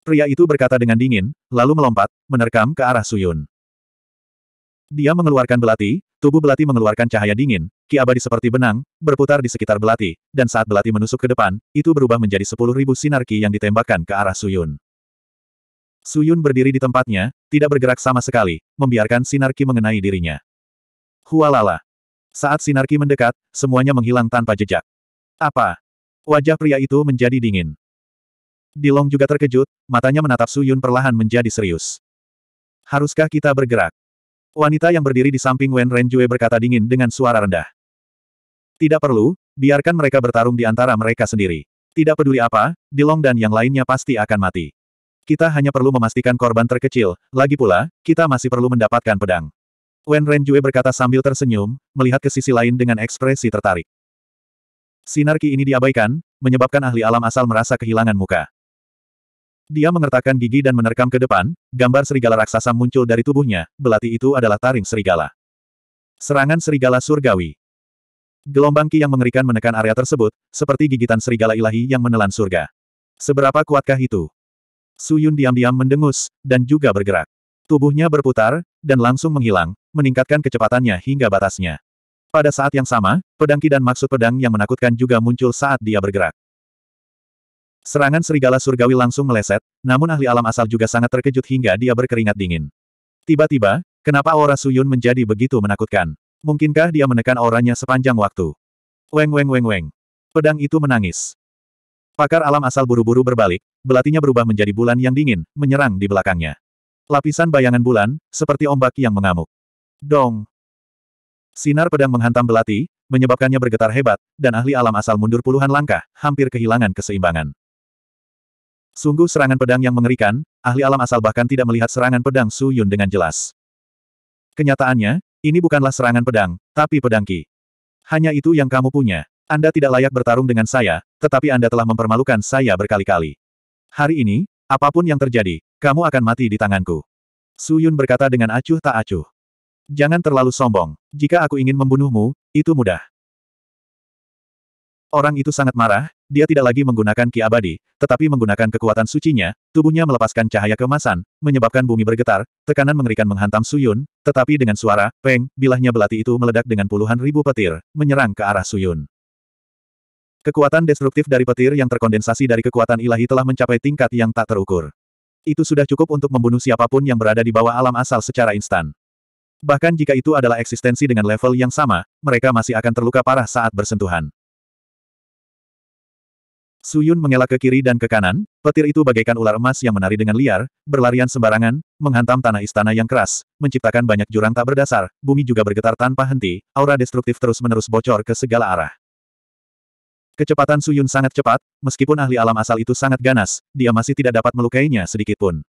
Pria itu berkata dengan dingin, lalu melompat, menerkam ke arah Su Yun. Dia mengeluarkan belati, tubuh belati mengeluarkan cahaya dingin, ki abadi seperti benang, berputar di sekitar belati, dan saat belati menusuk ke depan, itu berubah menjadi sepuluh ribu sinar ki yang ditembakkan ke arah Su Yun. Suyun berdiri di tempatnya, tidak bergerak sama sekali, membiarkan sinarki mengenai dirinya. Hualala. Saat sinarki mendekat, semuanya menghilang tanpa jejak. Apa? Wajah pria itu menjadi dingin. Dilong juga terkejut, matanya menatap Suyun perlahan menjadi serius. Haruskah kita bergerak? Wanita yang berdiri di samping Wen Ren Renjue berkata dingin dengan suara rendah. Tidak perlu, biarkan mereka bertarung di antara mereka sendiri. Tidak peduli apa, Dilong dan yang lainnya pasti akan mati. Kita hanya perlu memastikan korban terkecil, lagi pula, kita masih perlu mendapatkan pedang. Wen Ren Renjue berkata sambil tersenyum, melihat ke sisi lain dengan ekspresi tertarik. Sinar Ki ini diabaikan, menyebabkan ahli alam asal merasa kehilangan muka. Dia mengertakkan gigi dan menerkam ke depan, gambar serigala raksasa muncul dari tubuhnya, belati itu adalah taring serigala. Serangan serigala surgawi. Gelombang ki yang mengerikan menekan area tersebut, seperti gigitan serigala ilahi yang menelan surga. Seberapa kuatkah itu? Su Yun diam-diam mendengus, dan juga bergerak. Tubuhnya berputar, dan langsung menghilang, meningkatkan kecepatannya hingga batasnya. Pada saat yang sama, pedangki dan maksud pedang yang menakutkan juga muncul saat dia bergerak. Serangan serigala surgawi langsung meleset, namun ahli alam asal juga sangat terkejut hingga dia berkeringat dingin. Tiba-tiba, kenapa aura Suyun menjadi begitu menakutkan? Mungkinkah dia menekan auranya sepanjang waktu? Weng weng weng weng. Pedang itu menangis. Pakar alam asal buru-buru berbalik, belatinya berubah menjadi bulan yang dingin, menyerang di belakangnya. Lapisan bayangan bulan, seperti ombak yang mengamuk. Dong! Sinar pedang menghantam belati, menyebabkannya bergetar hebat, dan ahli alam asal mundur puluhan langkah, hampir kehilangan keseimbangan. Sungguh serangan pedang yang mengerikan, ahli alam asal bahkan tidak melihat serangan pedang Su Yun dengan jelas. Kenyataannya, ini bukanlah serangan pedang, tapi pedang Ki. Hanya itu yang kamu punya. Anda tidak layak bertarung dengan saya, tetapi Anda telah mempermalukan saya berkali-kali. Hari ini, apapun yang terjadi, kamu akan mati di tanganku. Su Yun berkata dengan acuh tak acuh. Jangan terlalu sombong. Jika aku ingin membunuhmu, itu mudah. Orang itu sangat marah, dia tidak lagi menggunakan ki abadi, tetapi menggunakan kekuatan sucinya, tubuhnya melepaskan cahaya kemasan, menyebabkan bumi bergetar, tekanan mengerikan menghantam Suyun, tetapi dengan suara, peng, bilahnya belati itu meledak dengan puluhan ribu petir, menyerang ke arah Suyun. Kekuatan destruktif dari petir yang terkondensasi dari kekuatan ilahi telah mencapai tingkat yang tak terukur. Itu sudah cukup untuk membunuh siapapun yang berada di bawah alam asal secara instan. Bahkan jika itu adalah eksistensi dengan level yang sama, mereka masih akan terluka parah saat bersentuhan. Suyun mengelak ke kiri dan ke kanan, petir itu bagaikan ular emas yang menari dengan liar, berlarian sembarangan, menghantam tanah istana yang keras, menciptakan banyak jurang tak berdasar, bumi juga bergetar tanpa henti, aura destruktif terus-menerus bocor ke segala arah. Kecepatan Suyun sangat cepat, meskipun ahli alam asal itu sangat ganas, dia masih tidak dapat melukainya sedikitpun.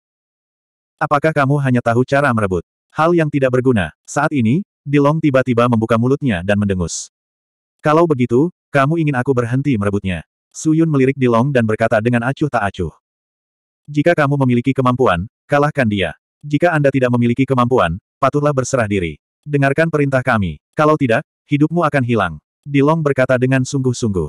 Apakah kamu hanya tahu cara merebut? Hal yang tidak berguna. Saat ini, Dilong tiba-tiba membuka mulutnya dan mendengus. Kalau begitu, kamu ingin aku berhenti merebutnya. Suyun melirik Dilong dan berkata dengan acuh tak acuh. Jika kamu memiliki kemampuan, kalahkan dia. Jika Anda tidak memiliki kemampuan, patuhlah berserah diri. Dengarkan perintah kami. Kalau tidak, hidupmu akan hilang. Dilong berkata dengan sungguh-sungguh.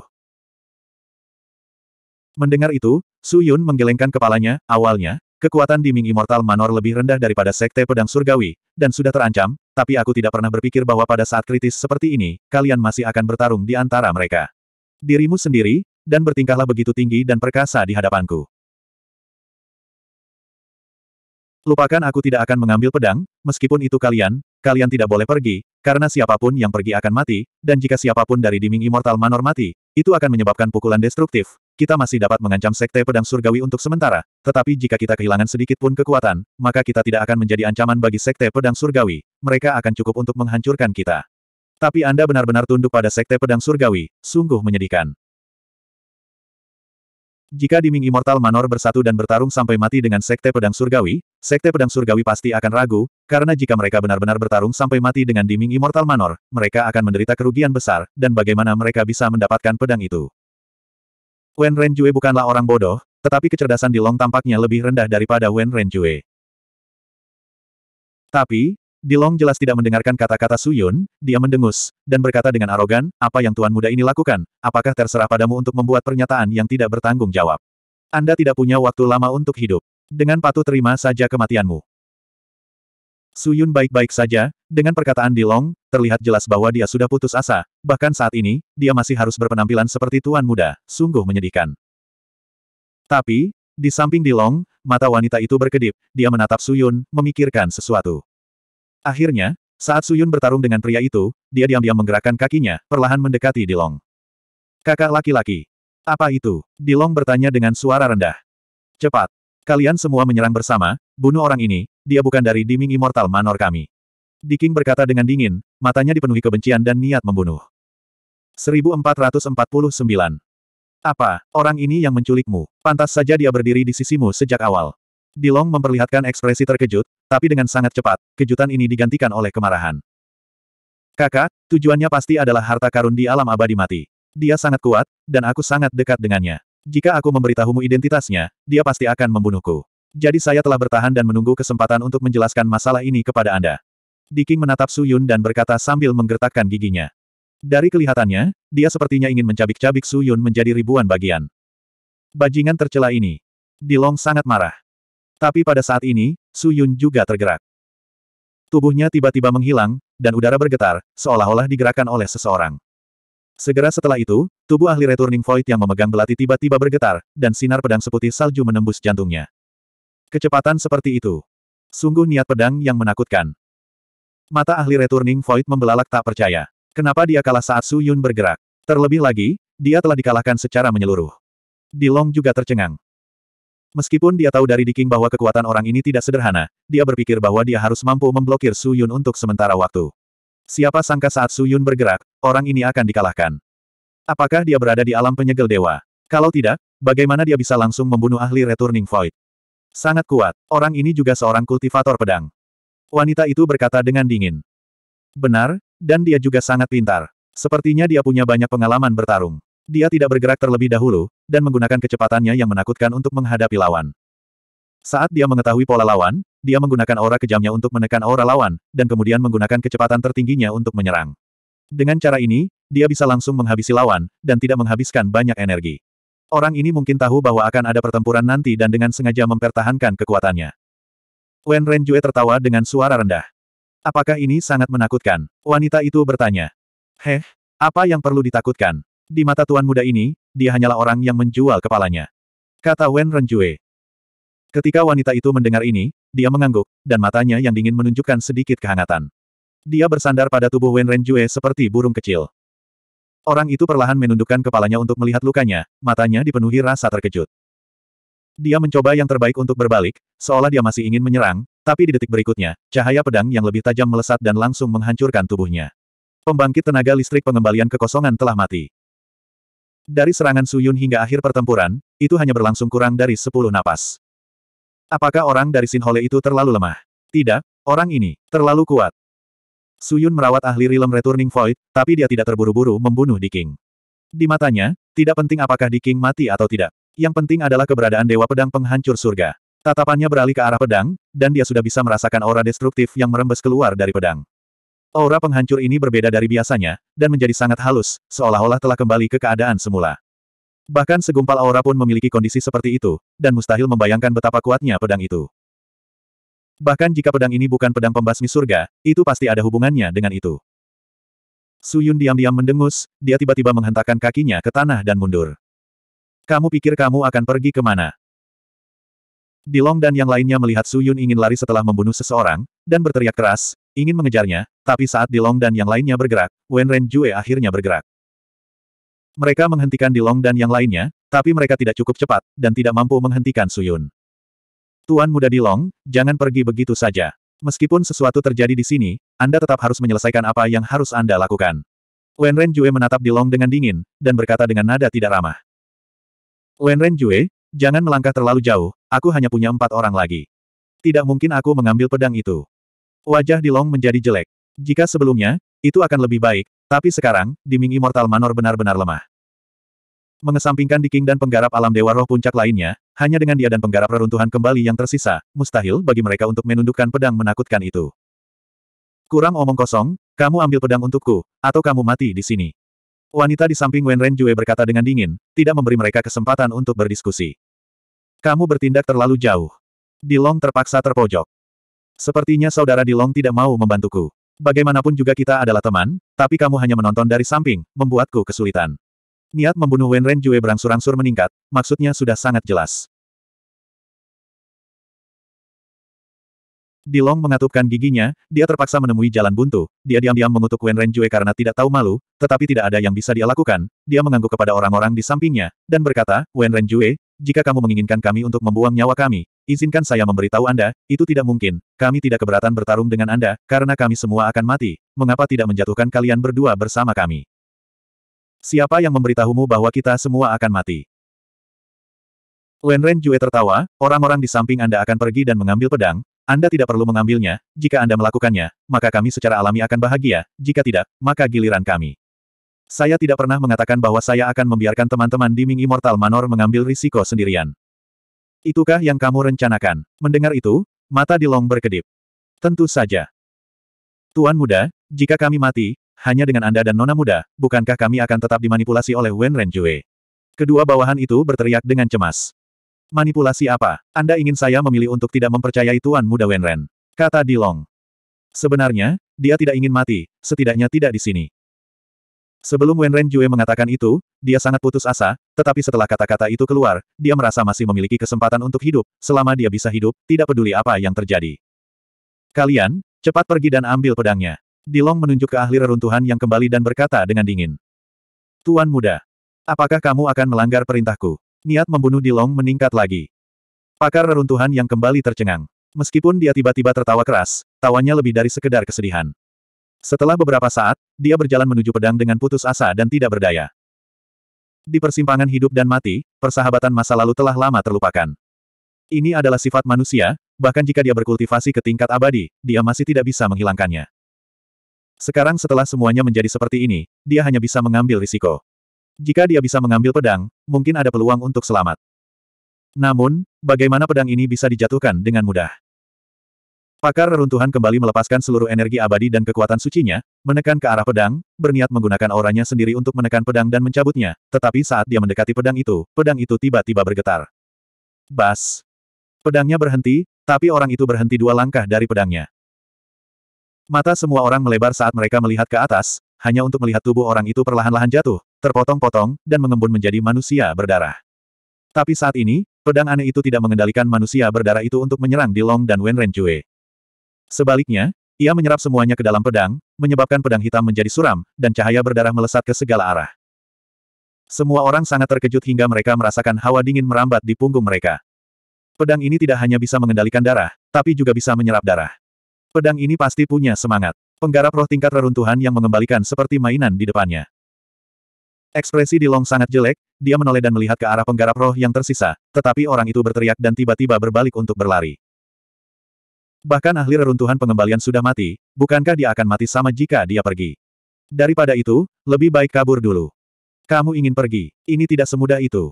Mendengar itu, Su Yun menggelengkan kepalanya, awalnya, kekuatan di Ming Immortal Manor lebih rendah daripada Sekte Pedang Surgawi, dan sudah terancam, tapi aku tidak pernah berpikir bahwa pada saat kritis seperti ini, kalian masih akan bertarung di antara mereka. Dirimu sendiri, dan bertingkahlah begitu tinggi dan perkasa di hadapanku. Lupakan aku tidak akan mengambil pedang, meskipun itu kalian, kalian tidak boleh pergi, karena siapapun yang pergi akan mati, dan jika siapapun dari Diming Immortal Manor mati, itu akan menyebabkan pukulan destruktif, kita masih dapat mengancam Sekte Pedang Surgawi untuk sementara, tetapi jika kita kehilangan sedikit pun kekuatan, maka kita tidak akan menjadi ancaman bagi Sekte Pedang Surgawi, mereka akan cukup untuk menghancurkan kita. Tapi Anda benar-benar tunduk pada Sekte Pedang Surgawi, sungguh menyedihkan. Jika Diming Immortal Manor bersatu dan bertarung sampai mati dengan Sekte Pedang Surgawi, Sekte Pedang Surgawi pasti akan ragu, karena jika mereka benar-benar bertarung sampai mati dengan Diming Immortal Manor, mereka akan menderita kerugian besar, dan bagaimana mereka bisa mendapatkan pedang itu. Wen Renjue bukanlah orang bodoh, tetapi kecerdasan di Long tampaknya lebih rendah daripada Wen Renjue. Tapi, di Long jelas tidak mendengarkan kata-kata Suyun, dia mendengus, dan berkata dengan arogan, apa yang tuan muda ini lakukan, apakah terserah padamu untuk membuat pernyataan yang tidak bertanggung jawab. Anda tidak punya waktu lama untuk hidup. Dengan patuh terima saja kematianmu. Suyun baik-baik saja, dengan perkataan Di Long, terlihat jelas bahwa dia sudah putus asa, bahkan saat ini, dia masih harus berpenampilan seperti tuan muda, sungguh menyedihkan. Tapi, di samping Di Long, mata wanita itu berkedip, dia menatap Suyun, memikirkan sesuatu. Akhirnya, saat Suyun bertarung dengan pria itu, dia diam-diam menggerakkan kakinya, perlahan mendekati Di Long. Kakak laki-laki. Apa itu? Di Long bertanya dengan suara rendah. Cepat. Kalian semua menyerang bersama, Bunuh orang ini, dia bukan dari Diming Immortal Manor kami. Diking berkata dengan dingin, matanya dipenuhi kebencian dan niat membunuh. 1449. Apa, orang ini yang menculikmu? Pantas saja dia berdiri di sisimu sejak awal. Di Long memperlihatkan ekspresi terkejut, tapi dengan sangat cepat, kejutan ini digantikan oleh kemarahan. Kakak, tujuannya pasti adalah harta karun di alam abadi mati. Dia sangat kuat, dan aku sangat dekat dengannya. Jika aku memberitahumu identitasnya, dia pasti akan membunuhku. Jadi saya telah bertahan dan menunggu kesempatan untuk menjelaskan masalah ini kepada Anda. Diking menatap Su Yun dan berkata sambil menggertakkan giginya. Dari kelihatannya, dia sepertinya ingin mencabik-cabik Su Yun menjadi ribuan bagian. Bajingan tercela ini. Di Long sangat marah. Tapi pada saat ini, Su Yun juga tergerak. Tubuhnya tiba-tiba menghilang, dan udara bergetar, seolah-olah digerakkan oleh seseorang. Segera setelah itu, tubuh ahli Returning Void yang memegang belati tiba-tiba bergetar, dan sinar pedang seputih salju menembus jantungnya. Kecepatan seperti itu. Sungguh niat pedang yang menakutkan. Mata ahli returning void membelalak tak percaya. Kenapa dia kalah saat Su Yun bergerak? Terlebih lagi, dia telah dikalahkan secara menyeluruh. Di Long juga tercengang. Meskipun dia tahu dari Diking bahwa kekuatan orang ini tidak sederhana, dia berpikir bahwa dia harus mampu memblokir Su Yun untuk sementara waktu. Siapa sangka saat Su Yun bergerak, orang ini akan dikalahkan. Apakah dia berada di alam penyegel dewa? Kalau tidak, bagaimana dia bisa langsung membunuh ahli returning void? Sangat kuat. Orang ini juga seorang kultivator pedang. Wanita itu berkata dengan dingin. Benar, dan dia juga sangat pintar. Sepertinya dia punya banyak pengalaman bertarung. Dia tidak bergerak terlebih dahulu, dan menggunakan kecepatannya yang menakutkan untuk menghadapi lawan. Saat dia mengetahui pola lawan, dia menggunakan aura kejamnya untuk menekan aura lawan, dan kemudian menggunakan kecepatan tertingginya untuk menyerang. Dengan cara ini, dia bisa langsung menghabisi lawan, dan tidak menghabiskan banyak energi. Orang ini mungkin tahu bahwa akan ada pertempuran nanti dan dengan sengaja mempertahankan kekuatannya. Wen Ren Renjue tertawa dengan suara rendah. Apakah ini sangat menakutkan? Wanita itu bertanya. Heh, apa yang perlu ditakutkan? Di mata tuan muda ini, dia hanyalah orang yang menjual kepalanya. Kata Wen Ren Renjue. Ketika wanita itu mendengar ini, dia mengangguk, dan matanya yang dingin menunjukkan sedikit kehangatan. Dia bersandar pada tubuh Wen Ren Renjue seperti burung kecil. Orang itu perlahan menundukkan kepalanya untuk melihat lukanya, matanya dipenuhi rasa terkejut. Dia mencoba yang terbaik untuk berbalik, seolah dia masih ingin menyerang, tapi di detik berikutnya, cahaya pedang yang lebih tajam melesat dan langsung menghancurkan tubuhnya. Pembangkit tenaga listrik pengembalian kekosongan telah mati. Dari serangan Suyun hingga akhir pertempuran, itu hanya berlangsung kurang dari 10 napas. Apakah orang dari Sinhole itu terlalu lemah? Tidak, orang ini terlalu kuat. Suyun merawat ahli rilem Returning Void, tapi dia tidak terburu-buru membunuh Diking. Di matanya, tidak penting apakah Diking mati atau tidak. Yang penting adalah keberadaan Dewa Pedang Penghancur Surga. Tatapannya beralih ke arah pedang, dan dia sudah bisa merasakan aura destruktif yang merembes keluar dari pedang. Aura penghancur ini berbeda dari biasanya, dan menjadi sangat halus, seolah-olah telah kembali ke keadaan semula. Bahkan segumpal aura pun memiliki kondisi seperti itu, dan mustahil membayangkan betapa kuatnya pedang itu. Bahkan jika pedang ini bukan pedang pembasmi surga, itu pasti ada hubungannya dengan itu. Su Yun diam-diam mendengus, dia tiba-tiba menghentakkan kakinya ke tanah dan mundur. Kamu pikir kamu akan pergi kemana? Dilong dan yang lainnya melihat Su Yun ingin lari setelah membunuh seseorang, dan berteriak keras, ingin mengejarnya, tapi saat Dilong dan yang lainnya bergerak, Wen Ren Jue akhirnya bergerak. Mereka menghentikan Dilong dan yang lainnya, tapi mereka tidak cukup cepat, dan tidak mampu menghentikan Su Yun. Tuan muda Dilong, jangan pergi begitu saja. Meskipun sesuatu terjadi di sini, Anda tetap harus menyelesaikan apa yang harus Anda lakukan. Wen Ren Jue menatap Dilong dengan dingin, dan berkata dengan nada tidak ramah. Wen Ren Jue, jangan melangkah terlalu jauh, aku hanya punya empat orang lagi. Tidak mungkin aku mengambil pedang itu. Wajah Dilong menjadi jelek. Jika sebelumnya, itu akan lebih baik, tapi sekarang, Diming Immortal Manor benar-benar lemah. Mengesampingkan Di King dan penggarap alam Dewa Roh Puncak lainnya, hanya dengan dia dan penggarap reruntuhan kembali yang tersisa, mustahil bagi mereka untuk menundukkan pedang menakutkan itu. Kurang omong kosong, kamu ambil pedang untukku, atau kamu mati di sini. Wanita di samping Wen Ren Jue berkata dengan dingin, tidak memberi mereka kesempatan untuk berdiskusi. Kamu bertindak terlalu jauh. Di Long terpaksa terpojok. Sepertinya saudara Di Long tidak mau membantuku. Bagaimanapun juga kita adalah teman, tapi kamu hanya menonton dari samping, membuatku kesulitan. Niat membunuh Wen Ren Jue berangsur-angsur meningkat, maksudnya sudah sangat jelas. Di Long mengatupkan giginya, dia terpaksa menemui jalan buntu, dia diam-diam mengutuk Wen Ren Jue karena tidak tahu malu, tetapi tidak ada yang bisa dia lakukan, dia mengangguk kepada orang-orang di sampingnya, dan berkata, Wen Ren Jue, jika kamu menginginkan kami untuk membuang nyawa kami, izinkan saya memberitahu Anda, itu tidak mungkin, kami tidak keberatan bertarung dengan Anda, karena kami semua akan mati, mengapa tidak menjatuhkan kalian berdua bersama kami? Siapa yang memberitahumu bahwa kita semua akan mati? Wen Ren Jue tertawa, orang-orang di samping Anda akan pergi dan mengambil pedang, Anda tidak perlu mengambilnya, jika Anda melakukannya, maka kami secara alami akan bahagia, jika tidak, maka giliran kami. Saya tidak pernah mengatakan bahwa saya akan membiarkan teman-teman di Ming Immortal Manor mengambil risiko sendirian. Itukah yang kamu rencanakan? Mendengar itu, mata di Long berkedip. Tentu saja. Tuan muda, jika kami mati, hanya dengan Anda dan Nona Muda, bukankah kami akan tetap dimanipulasi oleh Wen Renjue? Kedua bawahan itu berteriak dengan cemas. Manipulasi apa? Anda ingin saya memilih untuk tidak mempercayai Tuan Muda Wen Ren? Kata Dilong. Sebenarnya, dia tidak ingin mati, setidaknya tidak di sini. Sebelum Wenren Jue mengatakan itu, dia sangat putus asa, tetapi setelah kata-kata itu keluar, dia merasa masih memiliki kesempatan untuk hidup, selama dia bisa hidup, tidak peduli apa yang terjadi. Kalian, cepat pergi dan ambil pedangnya. Dilong menunjuk ke ahli reruntuhan yang kembali dan berkata dengan dingin. Tuan muda, apakah kamu akan melanggar perintahku? Niat membunuh Dilong meningkat lagi. Pakar reruntuhan yang kembali tercengang. Meskipun dia tiba-tiba tertawa keras, tawanya lebih dari sekedar kesedihan. Setelah beberapa saat, dia berjalan menuju pedang dengan putus asa dan tidak berdaya. Di persimpangan hidup dan mati, persahabatan masa lalu telah lama terlupakan. Ini adalah sifat manusia, bahkan jika dia berkultivasi ke tingkat abadi, dia masih tidak bisa menghilangkannya. Sekarang setelah semuanya menjadi seperti ini, dia hanya bisa mengambil risiko. Jika dia bisa mengambil pedang, mungkin ada peluang untuk selamat. Namun, bagaimana pedang ini bisa dijatuhkan dengan mudah? Pakar reruntuhan kembali melepaskan seluruh energi abadi dan kekuatan sucinya, menekan ke arah pedang, berniat menggunakan auranya sendiri untuk menekan pedang dan mencabutnya, tetapi saat dia mendekati pedang itu, pedang itu tiba-tiba bergetar. Bas! Pedangnya berhenti, tapi orang itu berhenti dua langkah dari pedangnya. Mata semua orang melebar saat mereka melihat ke atas, hanya untuk melihat tubuh orang itu perlahan-lahan jatuh, terpotong-potong, dan mengembun menjadi manusia berdarah. Tapi saat ini, pedang aneh itu tidak mengendalikan manusia berdarah itu untuk menyerang di Long dan Wen Renjue. Sebaliknya, ia menyerap semuanya ke dalam pedang, menyebabkan pedang hitam menjadi suram, dan cahaya berdarah melesat ke segala arah. Semua orang sangat terkejut hingga mereka merasakan hawa dingin merambat di punggung mereka. Pedang ini tidak hanya bisa mengendalikan darah, tapi juga bisa menyerap darah. Pedang ini pasti punya semangat. Penggarap roh tingkat reruntuhan yang mengembalikan seperti mainan di depannya. Ekspresi di Long sangat jelek, dia menoleh dan melihat ke arah penggarap roh yang tersisa, tetapi orang itu berteriak dan tiba-tiba berbalik untuk berlari. Bahkan ahli reruntuhan pengembalian sudah mati, bukankah dia akan mati sama jika dia pergi? Daripada itu, lebih baik kabur dulu. Kamu ingin pergi, ini tidak semudah itu.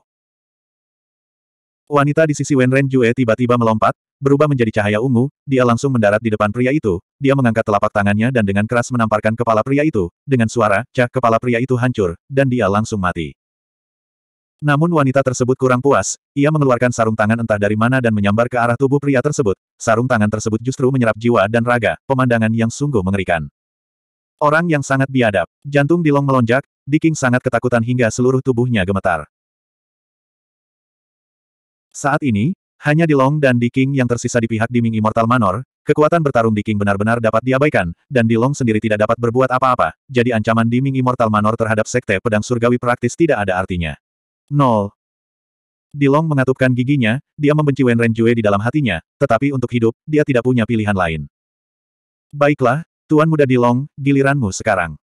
Wanita di sisi Wenren Jue tiba-tiba melompat, berubah menjadi cahaya ungu, dia langsung mendarat di depan pria itu, dia mengangkat telapak tangannya dan dengan keras menamparkan kepala pria itu, dengan suara, cah kepala pria itu hancur, dan dia langsung mati. Namun wanita tersebut kurang puas, ia mengeluarkan sarung tangan entah dari mana dan menyambar ke arah tubuh pria tersebut, sarung tangan tersebut justru menyerap jiwa dan raga, pemandangan yang sungguh mengerikan. Orang yang sangat biadab, jantung Dilong melonjak, Diking sangat ketakutan hingga seluruh tubuhnya gemetar. Saat ini, hanya di Long dan di King yang tersisa di pihak Diming Immortal Manor, kekuatan bertarung di King benar-benar dapat diabaikan, dan di Long sendiri tidak dapat berbuat apa-apa, jadi ancaman Diming Immortal Manor terhadap Sekte Pedang Surgawi praktis tidak ada artinya. Nol. Di Long mengatupkan giginya, dia membenci Wen Ren Renjue di dalam hatinya, tetapi untuk hidup, dia tidak punya pilihan lain. Baiklah, Tuan Muda Di Long, giliranmu sekarang.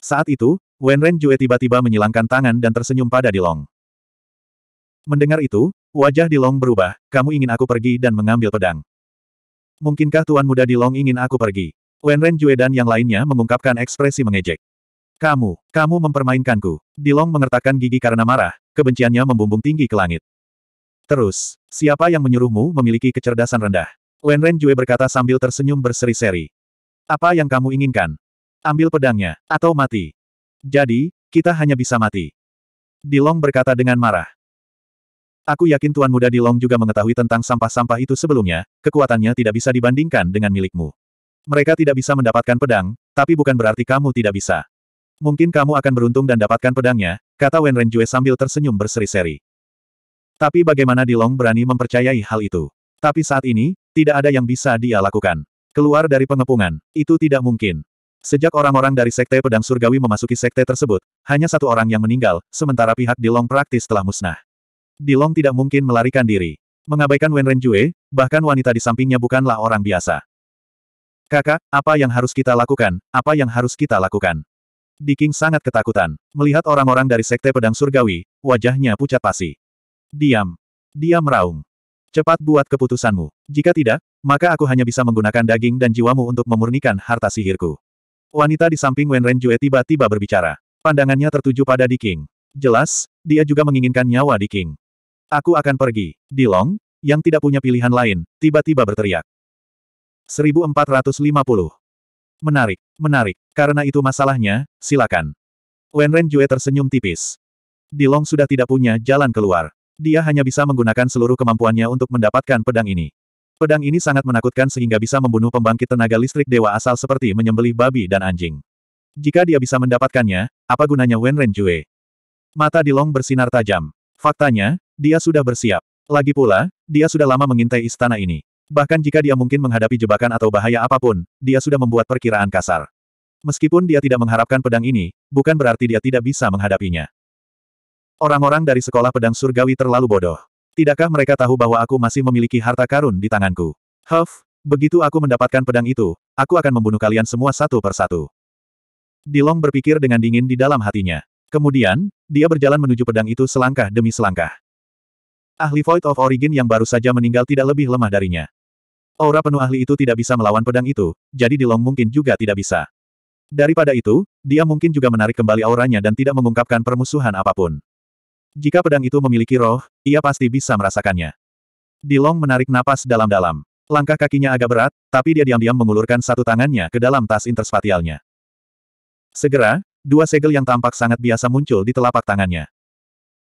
Saat itu, Wen Ren Renjue tiba-tiba menyilangkan tangan dan tersenyum pada Di Long. Mendengar itu, Wajah Di Long berubah, kamu ingin aku pergi dan mengambil pedang. Mungkinkah Tuan Muda Di Long ingin aku pergi? Wenren Jue dan yang lainnya mengungkapkan ekspresi mengejek. Kamu, kamu mempermainkanku. Di Long mengertakkan gigi karena marah, kebenciannya membumbung tinggi ke langit. Terus, siapa yang menyuruhmu memiliki kecerdasan rendah? Wenren Jue berkata sambil tersenyum berseri-seri. Apa yang kamu inginkan? Ambil pedangnya, atau mati. Jadi, kita hanya bisa mati. Di Long berkata dengan marah. Aku yakin Tuan Muda di Long juga mengetahui tentang sampah-sampah itu sebelumnya, kekuatannya tidak bisa dibandingkan dengan milikmu. Mereka tidak bisa mendapatkan pedang, tapi bukan berarti kamu tidak bisa. Mungkin kamu akan beruntung dan dapatkan pedangnya, kata Wen Renjue sambil tersenyum berseri-seri. Tapi bagaimana di Long berani mempercayai hal itu? Tapi saat ini, tidak ada yang bisa dia lakukan. Keluar dari pengepungan, itu tidak mungkin. Sejak orang-orang dari Sekte Pedang Surgawi memasuki Sekte tersebut, hanya satu orang yang meninggal, sementara pihak Di Long praktis telah musnah. Dilong tidak mungkin melarikan diri. Mengabaikan Wen Renjue, bahkan wanita di sampingnya bukanlah orang biasa. Kakak, apa yang harus kita lakukan? Apa yang harus kita lakukan? Diking sangat ketakutan. Melihat orang-orang dari Sekte Pedang Surgawi, wajahnya pucat pasi. Diam. Dia meraung. Cepat buat keputusanmu. Jika tidak, maka aku hanya bisa menggunakan daging dan jiwamu untuk memurnikan harta sihirku. Wanita di samping Wen Renjue tiba-tiba berbicara. Pandangannya tertuju pada Diking. Jelas, dia juga menginginkan nyawa Diking. Aku akan pergi. Dilong, yang tidak punya pilihan lain, tiba-tiba berteriak. 1450. Menarik, menarik. Karena itu masalahnya, silakan. Wenren Jue tersenyum tipis. Dilong sudah tidak punya jalan keluar. Dia hanya bisa menggunakan seluruh kemampuannya untuk mendapatkan pedang ini. Pedang ini sangat menakutkan sehingga bisa membunuh pembangkit tenaga listrik dewa asal seperti menyembelih babi dan anjing. Jika dia bisa mendapatkannya, apa gunanya Wenren Jue? Mata Dilong bersinar tajam. Faktanya, dia sudah bersiap. Lagi pula, dia sudah lama mengintai istana ini. Bahkan jika dia mungkin menghadapi jebakan atau bahaya apapun, dia sudah membuat perkiraan kasar. Meskipun dia tidak mengharapkan pedang ini, bukan berarti dia tidak bisa menghadapinya. Orang-orang dari sekolah pedang surgawi terlalu bodoh. Tidakkah mereka tahu bahwa aku masih memiliki harta karun di tanganku? Huff, begitu aku mendapatkan pedang itu, aku akan membunuh kalian semua satu persatu. Dilong berpikir dengan dingin di dalam hatinya. Kemudian, dia berjalan menuju pedang itu selangkah demi selangkah. Ahli Void of Origin yang baru saja meninggal tidak lebih lemah darinya. Aura penuh ahli itu tidak bisa melawan pedang itu, jadi Dilong mungkin juga tidak bisa. Daripada itu, dia mungkin juga menarik kembali auranya dan tidak mengungkapkan permusuhan apapun. Jika pedang itu memiliki roh, ia pasti bisa merasakannya. Dilong menarik napas dalam-dalam. Langkah kakinya agak berat, tapi dia diam-diam mengulurkan satu tangannya ke dalam tas interspatialnya. Segera, dua segel yang tampak sangat biasa muncul di telapak tangannya.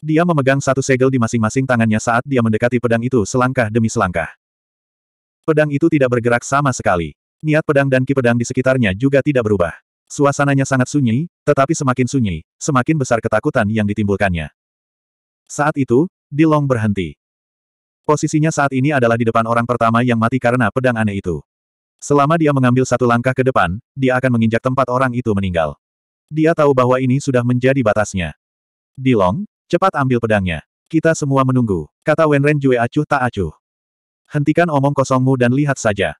Dia memegang satu segel di masing-masing tangannya saat dia mendekati pedang itu selangkah demi selangkah. Pedang itu tidak bergerak sama sekali. Niat pedang dan ki pedang di sekitarnya juga tidak berubah. Suasananya sangat sunyi, tetapi semakin sunyi, semakin besar ketakutan yang ditimbulkannya. Saat itu, Dilong berhenti. Posisinya saat ini adalah di depan orang pertama yang mati karena pedang aneh itu. Selama dia mengambil satu langkah ke depan, dia akan menginjak tempat orang itu meninggal. Dia tahu bahwa ini sudah menjadi batasnya. Dilong, Cepat ambil pedangnya. Kita semua menunggu, kata Wenren Jue acuh tak acuh. Hentikan omong kosongmu dan lihat saja.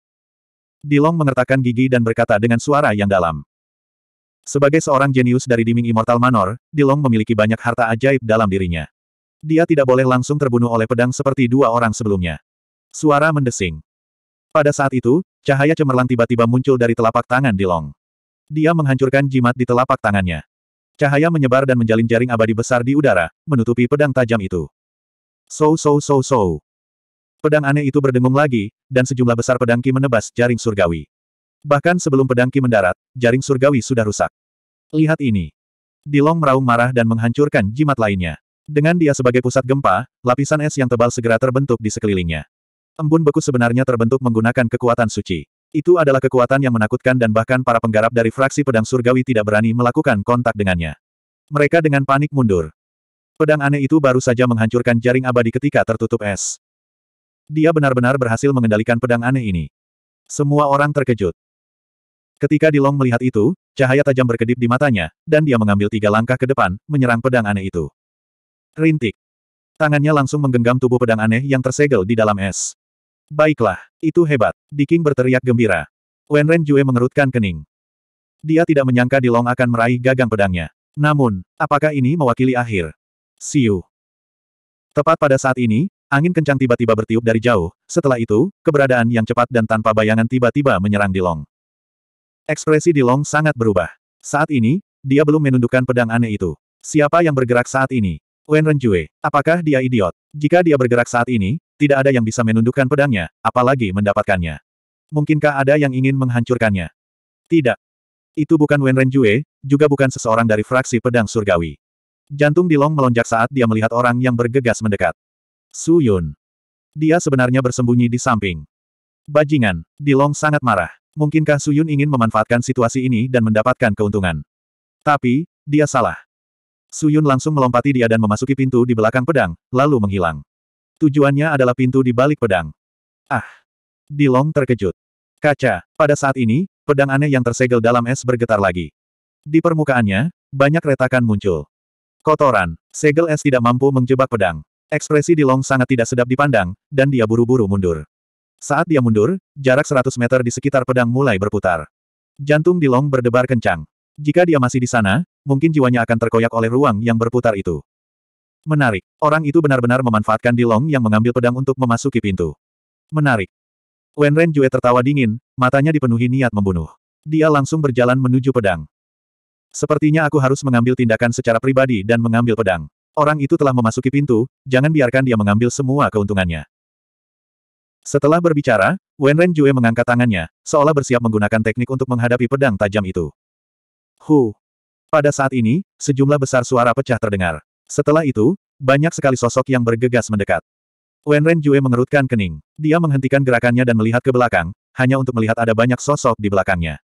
Di Long mengertakkan gigi dan berkata dengan suara yang dalam. Sebagai seorang jenius dari Diming Immortal Manor, Di Long memiliki banyak harta ajaib dalam dirinya. Dia tidak boleh langsung terbunuh oleh pedang seperti dua orang sebelumnya. Suara mendesing. Pada saat itu, cahaya cemerlang tiba-tiba muncul dari telapak tangan Di Long. Dia menghancurkan jimat di telapak tangannya. Cahaya menyebar dan menjalin jaring abadi besar di udara, menutupi pedang tajam itu. So so so so. Pedang aneh itu berdengung lagi, dan sejumlah besar pedangki menebas jaring surgawi. Bahkan sebelum pedangki mendarat, jaring surgawi sudah rusak. Lihat ini. Dilong meraung marah dan menghancurkan jimat lainnya. Dengan dia sebagai pusat gempa, lapisan es yang tebal segera terbentuk di sekelilingnya. Embun beku sebenarnya terbentuk menggunakan kekuatan suci. Itu adalah kekuatan yang menakutkan dan bahkan para penggarap dari fraksi pedang surgawi tidak berani melakukan kontak dengannya. Mereka dengan panik mundur. Pedang aneh itu baru saja menghancurkan jaring abadi ketika tertutup es. Dia benar-benar berhasil mengendalikan pedang aneh ini. Semua orang terkejut. Ketika Dilong melihat itu, cahaya tajam berkedip di matanya, dan dia mengambil tiga langkah ke depan, menyerang pedang aneh itu. Rintik. Tangannya langsung menggenggam tubuh pedang aneh yang tersegel di dalam es. Baiklah, itu hebat. Diking berteriak gembira. Wen Ren Jue mengerutkan kening. Dia tidak menyangka Di Long akan meraih gagang pedangnya. Namun, apakah ini mewakili akhir? Siu. Tepat pada saat ini, angin kencang tiba-tiba bertiup dari jauh, setelah itu, keberadaan yang cepat dan tanpa bayangan tiba-tiba menyerang Di Long. Ekspresi Di Long sangat berubah. Saat ini, dia belum menundukkan pedang aneh itu. Siapa yang bergerak saat ini? Wen Renjue, apakah dia idiot? Jika dia bergerak saat ini, tidak ada yang bisa menundukkan pedangnya, apalagi mendapatkannya. Mungkinkah ada yang ingin menghancurkannya? Tidak. Itu bukan Wen Ren Renjue, juga bukan seseorang dari fraksi pedang surgawi. Jantung di Long melonjak saat dia melihat orang yang bergegas mendekat. Su Yun. Dia sebenarnya bersembunyi di samping. Bajingan, Di Long sangat marah. Mungkinkah Su Yun ingin memanfaatkan situasi ini dan mendapatkan keuntungan? Tapi, dia salah. Su Yun langsung melompati dia dan memasuki pintu di belakang pedang, lalu menghilang. Tujuannya adalah pintu di balik pedang. Ah! Dilong terkejut. Kaca, pada saat ini, pedang aneh yang tersegel dalam es bergetar lagi. Di permukaannya, banyak retakan muncul. Kotoran, segel es tidak mampu menjebak pedang. Ekspresi Dilong sangat tidak sedap dipandang, dan dia buru-buru mundur. Saat dia mundur, jarak 100 meter di sekitar pedang mulai berputar. Jantung Dilong berdebar kencang. Jika dia masih di sana, mungkin jiwanya akan terkoyak oleh ruang yang berputar itu. Menarik. Orang itu benar-benar memanfaatkan Dilong yang mengambil pedang untuk memasuki pintu. Menarik. Wen Ren Jue tertawa dingin, matanya dipenuhi niat membunuh. Dia langsung berjalan menuju pedang. Sepertinya aku harus mengambil tindakan secara pribadi dan mengambil pedang. Orang itu telah memasuki pintu, jangan biarkan dia mengambil semua keuntungannya. Setelah berbicara, Wen Ren Jue mengangkat tangannya, seolah bersiap menggunakan teknik untuk menghadapi pedang tajam itu. Hu. Pada saat ini, sejumlah besar suara pecah terdengar. Setelah itu, banyak sekali sosok yang bergegas mendekat. Wenren Jue mengerutkan kening. Dia menghentikan gerakannya dan melihat ke belakang, hanya untuk melihat ada banyak sosok di belakangnya.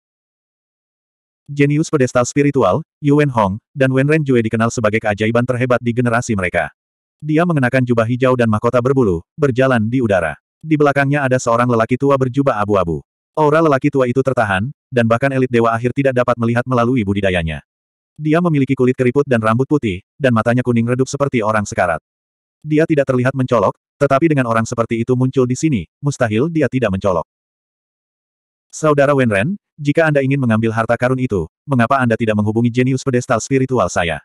Jenius pedestal spiritual, Yuan Hong, dan Wenren Jue dikenal sebagai keajaiban terhebat di generasi mereka. Dia mengenakan jubah hijau dan mahkota berbulu, berjalan di udara. Di belakangnya ada seorang lelaki tua berjubah abu-abu. Aura lelaki tua itu tertahan, dan bahkan elit dewa akhir tidak dapat melihat melalui budidayanya. Dia memiliki kulit keriput dan rambut putih, dan matanya kuning redup seperti orang sekarat. Dia tidak terlihat mencolok, tetapi dengan orang seperti itu muncul di sini, mustahil dia tidak mencolok. Saudara Wenren, jika Anda ingin mengambil harta karun itu, mengapa Anda tidak menghubungi jenius pedestal spiritual saya?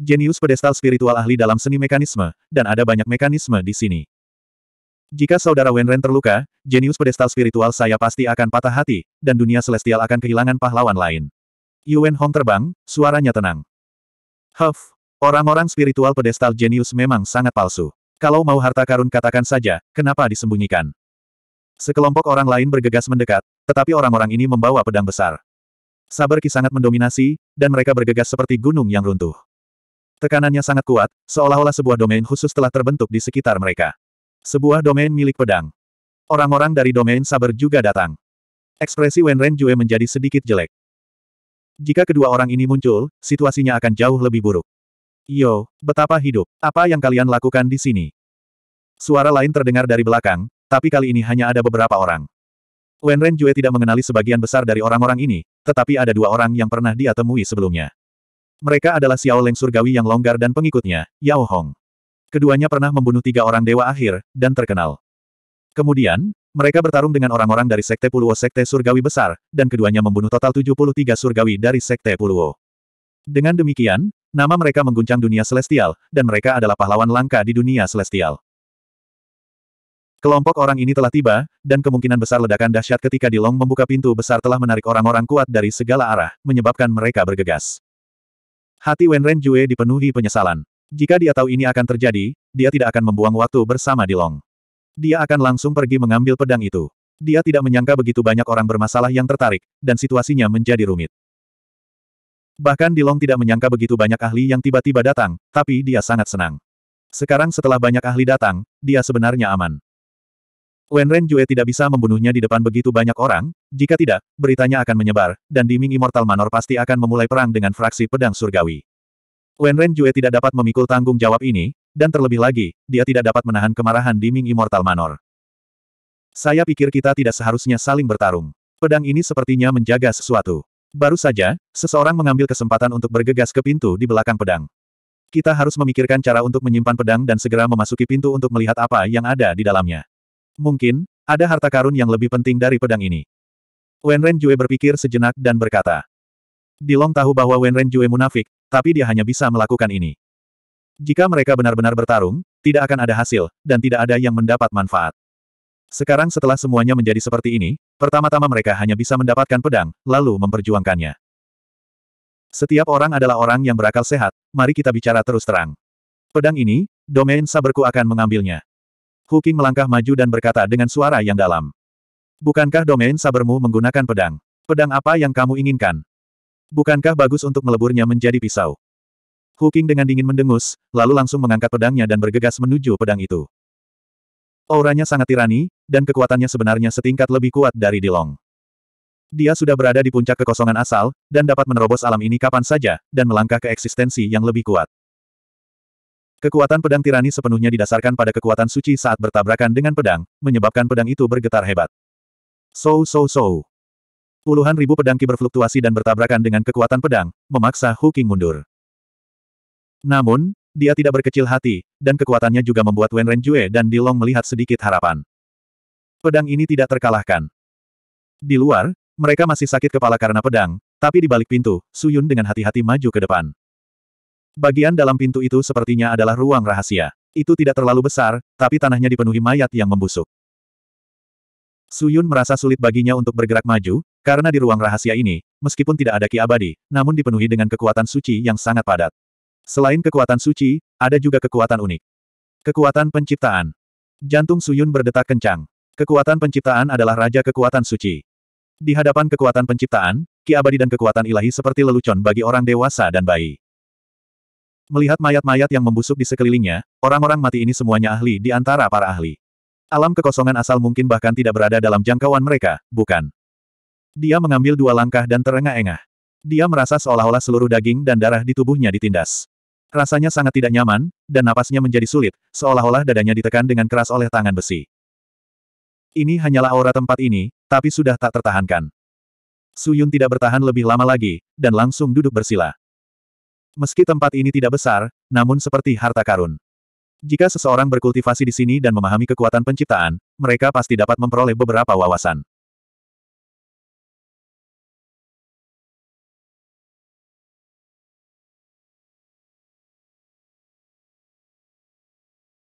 Jenius pedestal spiritual ahli dalam seni mekanisme, dan ada banyak mekanisme di sini. Jika saudara Wenren terluka, jenius pedestal spiritual saya pasti akan patah hati, dan dunia celestial akan kehilangan pahlawan lain. Yuen Hong terbang, suaranya tenang. Huff, orang-orang spiritual pedestal jenius memang sangat palsu. Kalau mau harta karun katakan saja, kenapa disembunyikan? Sekelompok orang lain bergegas mendekat, tetapi orang-orang ini membawa pedang besar. Sabar Ki sangat mendominasi, dan mereka bergegas seperti gunung yang runtuh. Tekanannya sangat kuat, seolah-olah sebuah domain khusus telah terbentuk di sekitar mereka. Sebuah domain milik pedang. Orang-orang dari domain sabar juga datang. Ekspresi Wenren Jue menjadi sedikit jelek. Jika kedua orang ini muncul, situasinya akan jauh lebih buruk. Yo, betapa hidup. Apa yang kalian lakukan di sini? Suara lain terdengar dari belakang, tapi kali ini hanya ada beberapa orang. Wenren Jue tidak mengenali sebagian besar dari orang-orang ini, tetapi ada dua orang yang pernah dia temui sebelumnya. Mereka adalah Xiao Leng Surgawi yang longgar dan pengikutnya, Yao Hong. Keduanya pernah membunuh tiga orang dewa akhir, dan terkenal. Kemudian, mereka bertarung dengan orang-orang dari Sekte Puluo Sekte Surgawi Besar, dan keduanya membunuh total 73 Surgawi dari Sekte Puluo. Dengan demikian, nama mereka mengguncang dunia Celestial, dan mereka adalah pahlawan langka di dunia Celestial. Kelompok orang ini telah tiba, dan kemungkinan besar ledakan dahsyat ketika Di Long membuka pintu besar telah menarik orang-orang kuat dari segala arah, menyebabkan mereka bergegas. Hati Wen Ren Jue dipenuhi penyesalan. Jika dia tahu ini akan terjadi, dia tidak akan membuang waktu bersama Di Long. Dia akan langsung pergi mengambil pedang itu. Dia tidak menyangka begitu banyak orang bermasalah yang tertarik, dan situasinya menjadi rumit. Bahkan Dilong tidak menyangka begitu banyak ahli yang tiba-tiba datang, tapi dia sangat senang. Sekarang setelah banyak ahli datang, dia sebenarnya aman. Wenren Jue tidak bisa membunuhnya di depan begitu banyak orang, jika tidak, beritanya akan menyebar, dan Di Ming Immortal Manor pasti akan memulai perang dengan fraksi pedang surgawi. Wenren Jue tidak dapat memikul tanggung jawab ini, dan terlebih lagi, dia tidak dapat menahan kemarahan di Ming Immortal Manor. Saya pikir kita tidak seharusnya saling bertarung. Pedang ini sepertinya menjaga sesuatu. Baru saja, seseorang mengambil kesempatan untuk bergegas ke pintu di belakang pedang. Kita harus memikirkan cara untuk menyimpan pedang dan segera memasuki pintu untuk melihat apa yang ada di dalamnya. Mungkin, ada harta karun yang lebih penting dari pedang ini. Wenren Jue berpikir sejenak dan berkata. Dilong tahu bahwa Wenren Jue munafik, tapi dia hanya bisa melakukan ini. Jika mereka benar-benar bertarung, tidak akan ada hasil, dan tidak ada yang mendapat manfaat. Sekarang setelah semuanya menjadi seperti ini, pertama-tama mereka hanya bisa mendapatkan pedang, lalu memperjuangkannya. Setiap orang adalah orang yang berakal sehat, mari kita bicara terus terang. Pedang ini, domain saberku akan mengambilnya. Huking melangkah maju dan berkata dengan suara yang dalam. Bukankah domain sabermu menggunakan pedang? Pedang apa yang kamu inginkan? Bukankah bagus untuk meleburnya menjadi pisau? Hu Qing dengan dingin mendengus, lalu langsung mengangkat pedangnya dan bergegas menuju pedang itu. Auranya sangat tirani, dan kekuatannya sebenarnya setingkat lebih kuat dari Dilong. Dia sudah berada di puncak kekosongan asal, dan dapat menerobos alam ini kapan saja, dan melangkah ke eksistensi yang lebih kuat. Kekuatan pedang tirani sepenuhnya didasarkan pada kekuatan suci saat bertabrakan dengan pedang, menyebabkan pedang itu bergetar hebat. So so so. Puluhan ribu pedang ki berfluktuasi dan bertabrakan dengan kekuatan pedang, memaksa Hu Qing mundur. Namun, dia tidak berkecil hati, dan kekuatannya juga membuat Wen Ren Renjue dan Dilong melihat sedikit harapan. Pedang ini tidak terkalahkan. Di luar, mereka masih sakit kepala karena pedang, tapi di balik pintu, Su Yun dengan hati-hati maju ke depan. Bagian dalam pintu itu sepertinya adalah ruang rahasia. Itu tidak terlalu besar, tapi tanahnya dipenuhi mayat yang membusuk. Su Yun merasa sulit baginya untuk bergerak maju, karena di ruang rahasia ini, meskipun tidak ada ki abadi, namun dipenuhi dengan kekuatan suci yang sangat padat. Selain kekuatan suci, ada juga kekuatan unik. Kekuatan penciptaan. Jantung Suyun berdetak kencang. Kekuatan penciptaan adalah raja kekuatan suci. Di hadapan kekuatan penciptaan, ki abadi dan kekuatan ilahi seperti lelucon bagi orang dewasa dan bayi. Melihat mayat-mayat yang membusuk di sekelilingnya, orang-orang mati ini semuanya ahli di antara para ahli. Alam kekosongan asal mungkin bahkan tidak berada dalam jangkauan mereka, bukan? Dia mengambil dua langkah dan terengah-engah. Dia merasa seolah-olah seluruh daging dan darah di tubuhnya ditindas. Rasanya sangat tidak nyaman, dan napasnya menjadi sulit, seolah-olah dadanya ditekan dengan keras oleh tangan besi. Ini hanyalah aura tempat ini, tapi sudah tak tertahankan. Suyun tidak bertahan lebih lama lagi, dan langsung duduk bersila. Meski tempat ini tidak besar, namun seperti harta karun. Jika seseorang berkultivasi di sini dan memahami kekuatan penciptaan, mereka pasti dapat memperoleh beberapa wawasan.